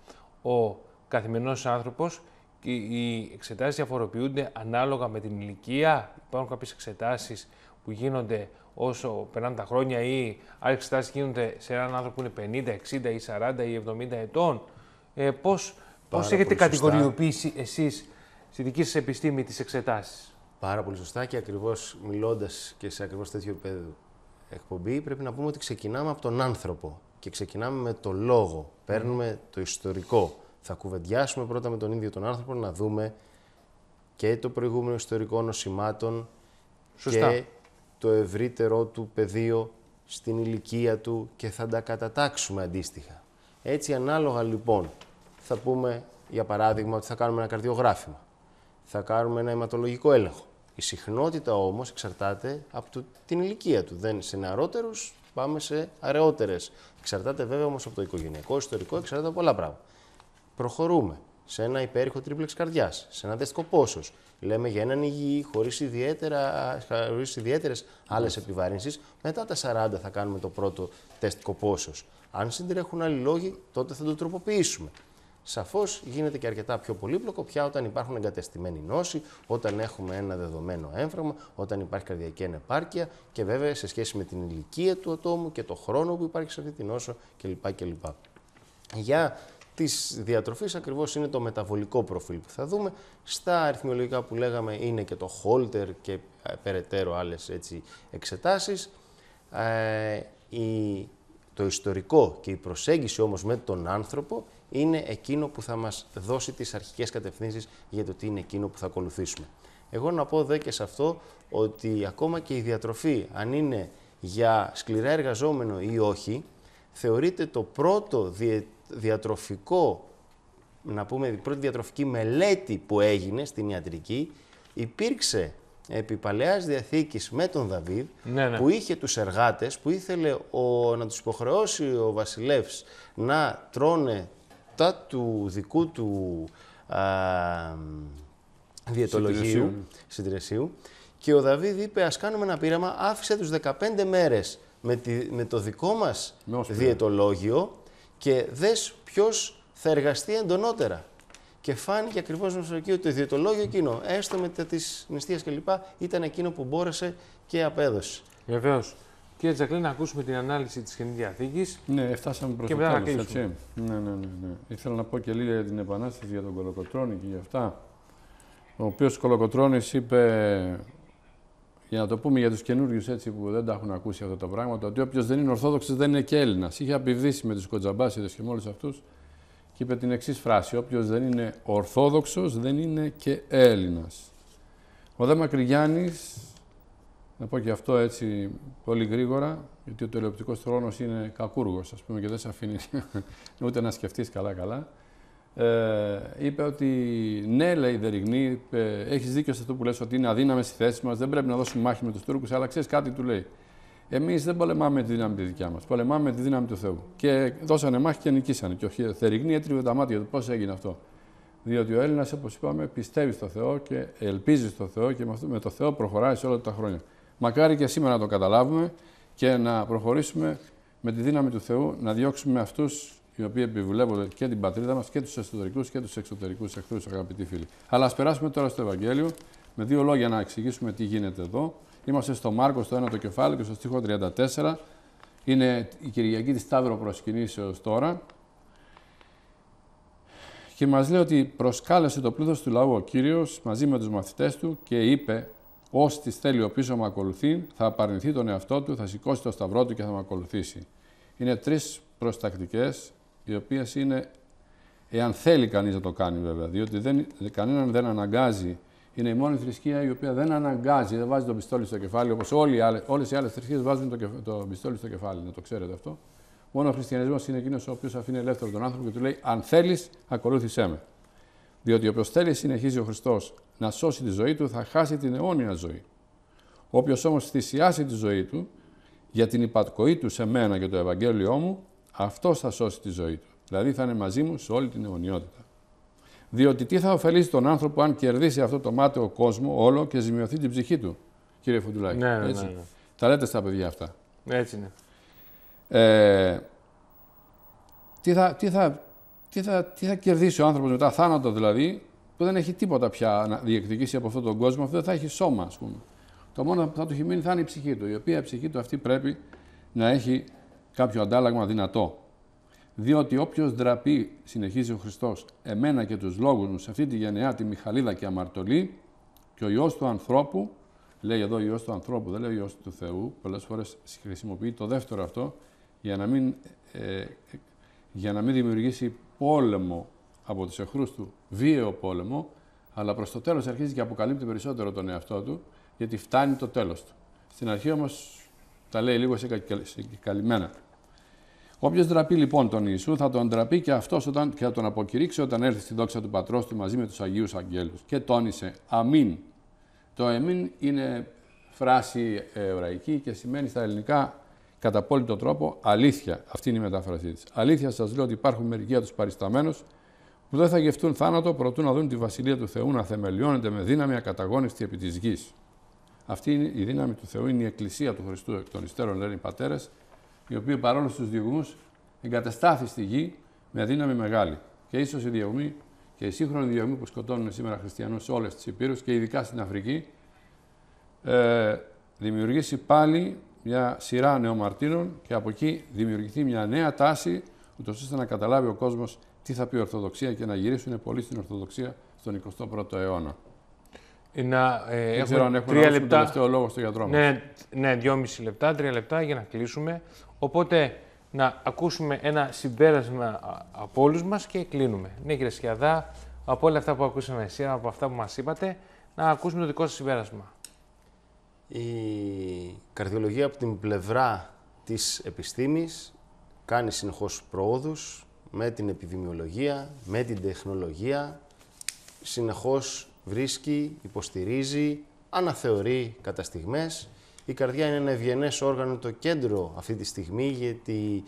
ο καθημερινός άνθρωπος και οι εξετάσεις διαφοροποιούνται ανάλογα με την ηλικία. Υπάρχουν κάποιες εξετάσεις που γίνονται όσο περνάνε τα χρόνια ή άλλες εξετάσεις γίνονται σε έναν άνθρωπο που είναι 50, 60 ή 40 ή 70 ετών. Ε, πώς, πώς έχετε κατηγοριοποιήσει εσείς στη δική σας επιστήμη τις εξετάσεις. Πάρα πολύ σωστά και ακριβώς μιλώντας και σε ακριβώς τέτοιο επίπεδο εκπομπή πρέπει να πούμε ότι ξεκινάμε από τον άνθρωπο και ξεκινάμε με το λόγο. Παίρνουμε το ιστορικό. Θα κουβεντιάσουμε πρώτα με τον ίδιο τον άνθρωπο να δούμε και το προηγούμενο ιστορικό νοσημάτων και το ευρύτερό του πεδίο στην ηλικία του και θα τα κατατάξουμε αντίστοιχα. Έτσι ανάλογα λοιπόν θα πούμε για παράδειγμα ότι θα κάνουμε ένα καρδιογράφημα, θα κάνουμε ένα αιματολογικό έλεγχο. Η συχνότητα όμως εξαρτάται από την ηλικία του. Δεν σε νεαρότερους πάμε σε αραιότερες. Εξαρτάται βέβαια όμως από το οικογενειακό, ιστορικό, εξαρτάται από πολλά πράγματα. Προχωρούμε σε ένα υπέρηχο τρίπλεξ καρδιάς, σε ένα δεστικό πόσος. Λέμε για έναν υγιή, χωρίς ιδιαίτερες άλλες επιβαρύνσεις. Μετά τα 40 θα κάνουμε το πρώτο τεστικό πόσος. Αν συντρέχουν άλλοι λόγοι, τότε θα το τροποποιήσουμε. Σαφώς γίνεται και αρκετά πιο πολύπλοκο πια όταν υπάρχουν εγκατεστημένοι νόσοι, όταν έχουμε ένα δεδομένο έμφραγμα, όταν υπάρχει καρδιακή ανεπάρκεια και βέβαια σε σχέση με την ηλικία του ατόμου και το χρόνο που υπάρχει σε αυτή την νόσο κλπ. κλπ. Για τη διατροφή ακριβώς είναι το μεταβολικό προφίλ που θα δούμε. Στα αριθμιολογικά που λέγαμε είναι και το Holter και ε, περαιτέρω άλλες εξετάσεις. Ε, το ιστορικό και η προσέγγιση όμως με τον άνθρωπο είναι εκείνο που θα μας δώσει τις αρχικές κατευθύνσεις για το τι είναι εκείνο που θα ακολουθήσουμε. Εγώ να πω δε και σε αυτό ότι ακόμα και η διατροφή, αν είναι για σκληρά εργαζόμενο ή όχι, θεωρείται το πρώτο διατροφικό, να πούμε, η πρώτη διατροφική μελέτη που έγινε στην ιατρική, υπήρξε επί Παλαιάς Διαθήκης με τον Δαβίδ, ναι, ναι. που είχε τους εργάτες, που ήθελε να τους υποχρεώσει ο βασιλεύς να τρώνε αυτά του δικού του α, διαιτολογίου, Και ο Δαβίδ είπε, ας κάνουμε ένα πείραμα, άφησε τους 15 μέρες με, με το δικό μας διαιτολόγιο και δες ποιος θα εργαστεί εντονότερα. Και φάνηκε ακριβώς με αυτό ότι το διαιτολόγιο εκείνο, έστω μετά της νηστείας κλπ., ήταν εκείνο που μπόρεσε και απέδωσε. Βεβαίως. Κύριε Τζακλή, να ακούσουμε την ανάλυση της Καινής Διαθήκης. Ναι, φτάσαμε προς το τέλο. Ναι, ναι, ναι, ναι, Ήθελα να πω και λίγα για την επανάσταση για τον Κολοκοτρόνη και για αυτά. Ο οποίος Κολοκοτρόνης είπε, για να το πούμε για τους καινούριους έτσι που δεν τα έχουν ακούσει αυτά τα πράγματα, ότι όποιος δεν είναι Ορθόδοξος δεν είναι και Έλληνας. Είχε απειβδίσει με τους κοτζαμπάσιδες και με όλους αυτούς και είπε την εξής φράση: Όποιος δεν είναι Ορθόδοξος δεν είναι και Έλληνας. Ο Δε Μακρυγιάννης να πω και αυτό έτσι πολύ γρήγορα, γιατί ο τηλεοπτικός θρόνος είναι κακούργος, ας πούμε, και δεν σε αφήνει ούτε να σκεφτείς καλα καλά-καλά. Ε, είπε ότι ναι, λέει Δεριγνή, έχεις δίκιο σε αυτό που λες ότι είναι αδύναμες οι θέσεις μας, δεν πρέπει να δώσουμε μάχη με τους Τούρκους, αλλά ξέρεις κάτι, του λέει. Εμείς δεν πολεμάμε τη δύναμη τη δικιά μας, πολεμάμε τη δύναμη του Θεού. Και δώσανε μάχη και νικήσανε. Και ο Θεριγνή έτριβε τα μάτια του πώς έγινε αυτό. Διότι ο Έλληνας, όπως είπαμε, πιστεύει στο Θεό και ελπίζει στο Θεό και με το Θεό προχωράει σε όλα τα χρόνια. Μακάρι και σήμερα να το καταλάβουμε και να προχωρήσουμε με τη δύναμη του Θεού να διώξουμε αυτούς οι οποίοι επιβουλεύονται και την πατρίδα μας και τους εσωτερικούς και τους εξωτερικούς εχθρούς, αγαπητοί φίλοι. Αλλά ας περάσουμε τώρα στο Ευαγγέλιο με δύο λόγια να εξηγήσουμε τι γίνεται εδώ. Είμαστε στο Μάρκο, στο 1ο κεφάλαιο και στο στίχο 34. Είναι η Κυριακή της Σταύρο προσκυνήσεως τώρα. Και μας λέει ότι προσκάλεσε το πλήθος του λαού ο κύριος, μαζί με τους μαθητές του και είπε Όσοι τη θέλει ο πίσω μου ακολουθεί, θα απαρνηθεί τον εαυτό του, θα σηκώσει το σταυρό του και θα με ακολουθήσει. Είναι τρεις προστακτικές, οι οποίες είναι, εάν θέλει κανείς να το κάνει βέβαια, διότι δεν, κανέναν δεν αναγκάζει. Είναι η μόνη θρησκεία η οποία δεν αναγκάζει, δεν βάζει το πιστόλι στο κεφάλι, όπως όλες οι άλλες θρησκείες βάζουν το, το πιστόλι στο κεφάλι, να το ξέρετε αυτό. Μόνο ο χριστιανισμός είναι εκείνος ο οποίος αφήνει ελεύθερο τον άνθρωπο και του λέει: Αν θέλεις, ακολούθησέ με. Διότι όποιος θέλει, συνεχίζει ο Χριστός, να σώσει τη ζωή του, θα χάσει την αιώνια ζωή. Όποιος όμως θυσιάσει τη ζωή του για την υπατκοή του σε μένα και το Ευαγγέλιο μου, αυτός θα σώσει τη ζωή του. Δηλαδή θα είναι μαζί μου σε όλη την αιωνιότητα. Διότι τι θα ωφελήσει τον άνθρωπο αν κερδίσει αυτό το μάταιο κόσμο όλο και ζημιωθεί την ψυχή του, κύριε Φουντουλάκη. Ναι, ναι, ναι, ναι, τα λέτε στα παιδιά αυτά. Έτσι είναι. Ε, τι, θα, τι, θα, τι θα, θα κερδίσει ο άνθρωπος μετά, θάνατο δηλαδή, που δεν έχει τίποτα πια να διεκδικήσει από αυτόν τον κόσμο, αυτό δεν θα έχει σώμα, ας πούμε. Το μόνο που θα του έχει μείνει θα είναι η ψυχή του, η οποία η ψυχή του αυτή πρέπει να έχει κάποιο αντάλλαγμα δυνατό. Διότι όποιος ντραπεί, συνεχίζει ο Χριστός, εμένα και τους λόγους μου σε αυτή τη γενεά, τη Μιχαλίδα και αμαρτωλή, και ο ιό του ανθρώπου, λέει εδώ ο ιό του ανθρώπου, δεν λέει ο ιό του Θεού, πολλές φορές χρησιμοποιεί το δεύτερο αυτό για να μην, ε, ε για να μην δημιουργήσει πόλεμο από τους εχθρούς του, βίαιο πόλεμο, αλλά προς το τέλος αρχίζει και αποκαλύπτει περισσότερο τον εαυτό του, γιατί φτάνει το τέλος του. Στην αρχή όμως τα λέει λίγο σε καλυμμένα. Όποιος ντραπεί λοιπόν τον Ιησού, θα τον ντραπεί και αυτός όταν και θα τον αποκηρύξει όταν έρθει στη δόξα του πατρός του μαζί με τους Αγίους Αγγέλους. Και τόνισε Αμήν. Το «αμήν» είναι φράση εβραϊκή και σημαίνει στα ελληνικά κατά απόλυτο τρόπο αλήθεια. Αυτή είναι η μετάφρασή της. Αλήθεια σας λέω ότι υπάρχουν μερικοί από τους παρισταμένους που δεν θα γευτούν θάνατο προτού να δουν τη βασιλεία του Θεού να θεμελιώνεται με δύναμη ακαταγόνιστη επί της γης. Αυτή είναι η δύναμη του Θεού, είναι η εκκλησία του Χριστού εκ των υστέρων, λένε οι πατέρες, η οποίοι παρόλο τους διωγμούς εγκατεστάθη στη γη με δύναμη μεγάλη. Και ίσως οι διωγμοί και οι σύγχρονοι διωγμοί που σκοτώνουν σήμερα χριστιανούς σε όλες τις και ειδικά στην Αφρική, ε, δημιουργήσει πάλι μια σειρά νεομαρτύρων και από εκεί δημιουργηθεί μια νέα τάση, ούτως ώστε να καταλάβει ο κόσμος τι θα πει Ορθοδοξία και να γυρίσουν πολύ στην Ορθοδοξία στον 21ο αιώνα. Ε, να, ε, Δεν ξέρω έχουμε λεπτά. τελευταίο λόγο στο γιατρό μας. Ναι, ναι, δυόμιση λεπτά, τρία λεπτά για να κλείσουμε. Οπότε να ακούσουμε ένα συμπέρασμα από όλους μας και κλείνουμε. Ναι, κύριε Σκιαδά, από όλα αυτά που ακούσαμε εσύ, από αυτά που μας είπατε, να ακούσουμε το δικό σας συμπέρασμα. Η καρδιολογία από την πλευρά της επιστήμης κάνει συνεχώς προόδους με την επιδημιολογία, με την τεχνολογία, συνεχώς βρίσκει, υποστηρίζει, αναθεωρεί κατά Η καρδιά είναι ένα ευγενές όργανο το κέντρο αυτή τη στιγμή γιατί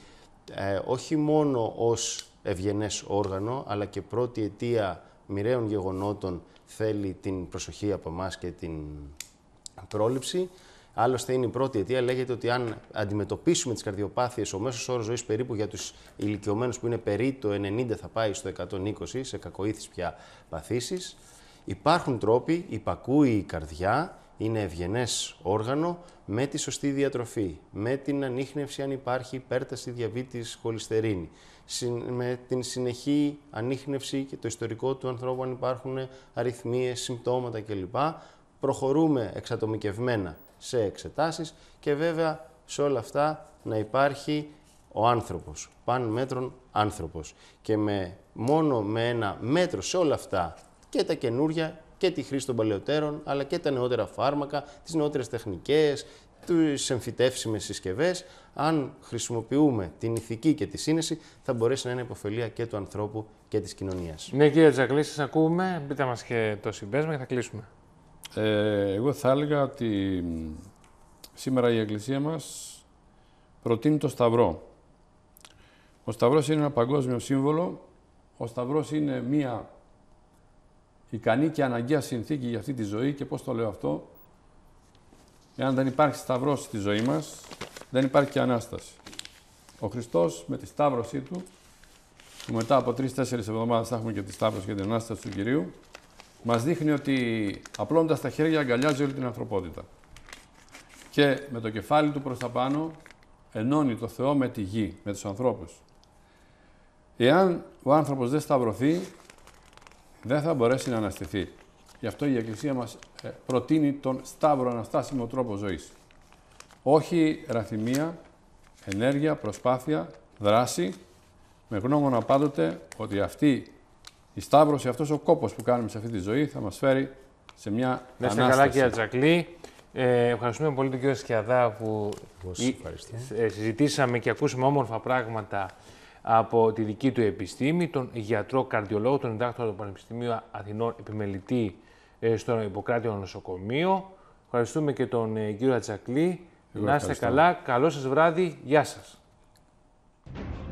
ε, όχι μόνο ως ευγενές όργανο αλλά και πρώτη αιτία μοιραίων γεγονότων θέλει την προσοχή από εμάς και την πρόληψη. Άλλωστε, είναι η πρώτη αιτία. Λέγεται ότι αν αντιμετωπίσουμε τις καρδιοπάθειες, ο μέσος όρος ζωής περίπου για τους ηλικιωμένους που είναι περί το 90 θα πάει στο 120 σε κακοήθης πια παθήσεις. Υπάρχουν τρόποι, υπακούει η καρδιά, είναι ευγενές όργανο με τη σωστή διατροφή, με την ανείχνευση αν υπάρχει υπέρταση διαβήτης χολυστερίνη, με την συνεχή ανείχνευση και το ιστορικό του ανθρώπου αν υπάρχουν αριθμίες, συμπτώματα κλπ προχωρούμε εξατομικευμένα σε εξετάσεις και βέβαια σε όλα αυτά να υπάρχει ο άνθρωπος, παν μέτρων άνθρωπος. Και με, μόνο με ένα μέτρο σε όλα αυτά και τα καινούρια και τη χρήση των παλαιότερων, αλλά και τα νεότερα φάρμακα, τις νεότερες τεχνικές, τις εμφυτεύσιμες συσκευές, αν χρησιμοποιούμε την ηθική και τη σύνεση, θα μπορέσει να είναι υποφελία και του ανθρώπου και της κοινωνίας. Ναι κύριε Τζακλή, σας ακούμε, μπείτε μας και το συμπέσμα και θα κλείσουμε. Ε, εγώ θα έλεγα ότι σήμερα η Εκκλησία μας προτείνει το Σταυρό. Ο Σταυρός είναι ένα παγκόσμιο σύμβολο. Ο Σταυρός είναι μία ικανή και αναγκαία συνθήκη για αυτή τη ζωή και πώς το λέω αυτό. Εάν δεν υπάρχει Σταυρός στη ζωή μας, δεν υπάρχει και Ανάσταση. Ο Χριστός με τη Σταύρωσή Του, που μετά από τρεις-τέσσερις εβδομάδες θα έχουμε και τη Σταύρωση και την Ανάσταση του Κυρίου, Μας δείχνει ότι απλώνοντας τα χέρια αγκαλιάζει όλη την ανθρωπότητα. Και με το κεφάλι του προς τα πάνω ενώνει το Θεό με τη γη, με τους ανθρώπους. Εάν ο άνθρωπος δεν σταυρωθεί, δεν θα μπορέσει να αναστηθεί. Γι' αυτό η Εκκλησία μας ε, προτείνει τον σταύρο αναστάσιμο τρόπο ζωής. Όχι ραθυμία, ενέργεια, προσπάθεια, δράση, με γνώμονα πάντοτε ότι αυτή η σταύρωση, αυτός ο κόπος που κάνουμε σε αυτή τη ζωή θα μας φέρει σε μια Να είστε καλά, κύριε Τζακλή. Ε, ευχαριστούμε πολύ τον κύριο Σκιαδά που ε, συζητήσαμε και ακούσαμε όμορφα πράγματα από τη δική του επιστήμη, τον γιατρό καρδιολόγο, τον εντάκτορα του Πανεπιστημίου Αθηνών, επιμελητή ε, στο Ιπποκράτιο Νοσοκομείο. Ευχαριστούμε και τον ε, κύριο Ατζακλή. Να είστε καλά. Καλό σας βράδυ. Γεια σας.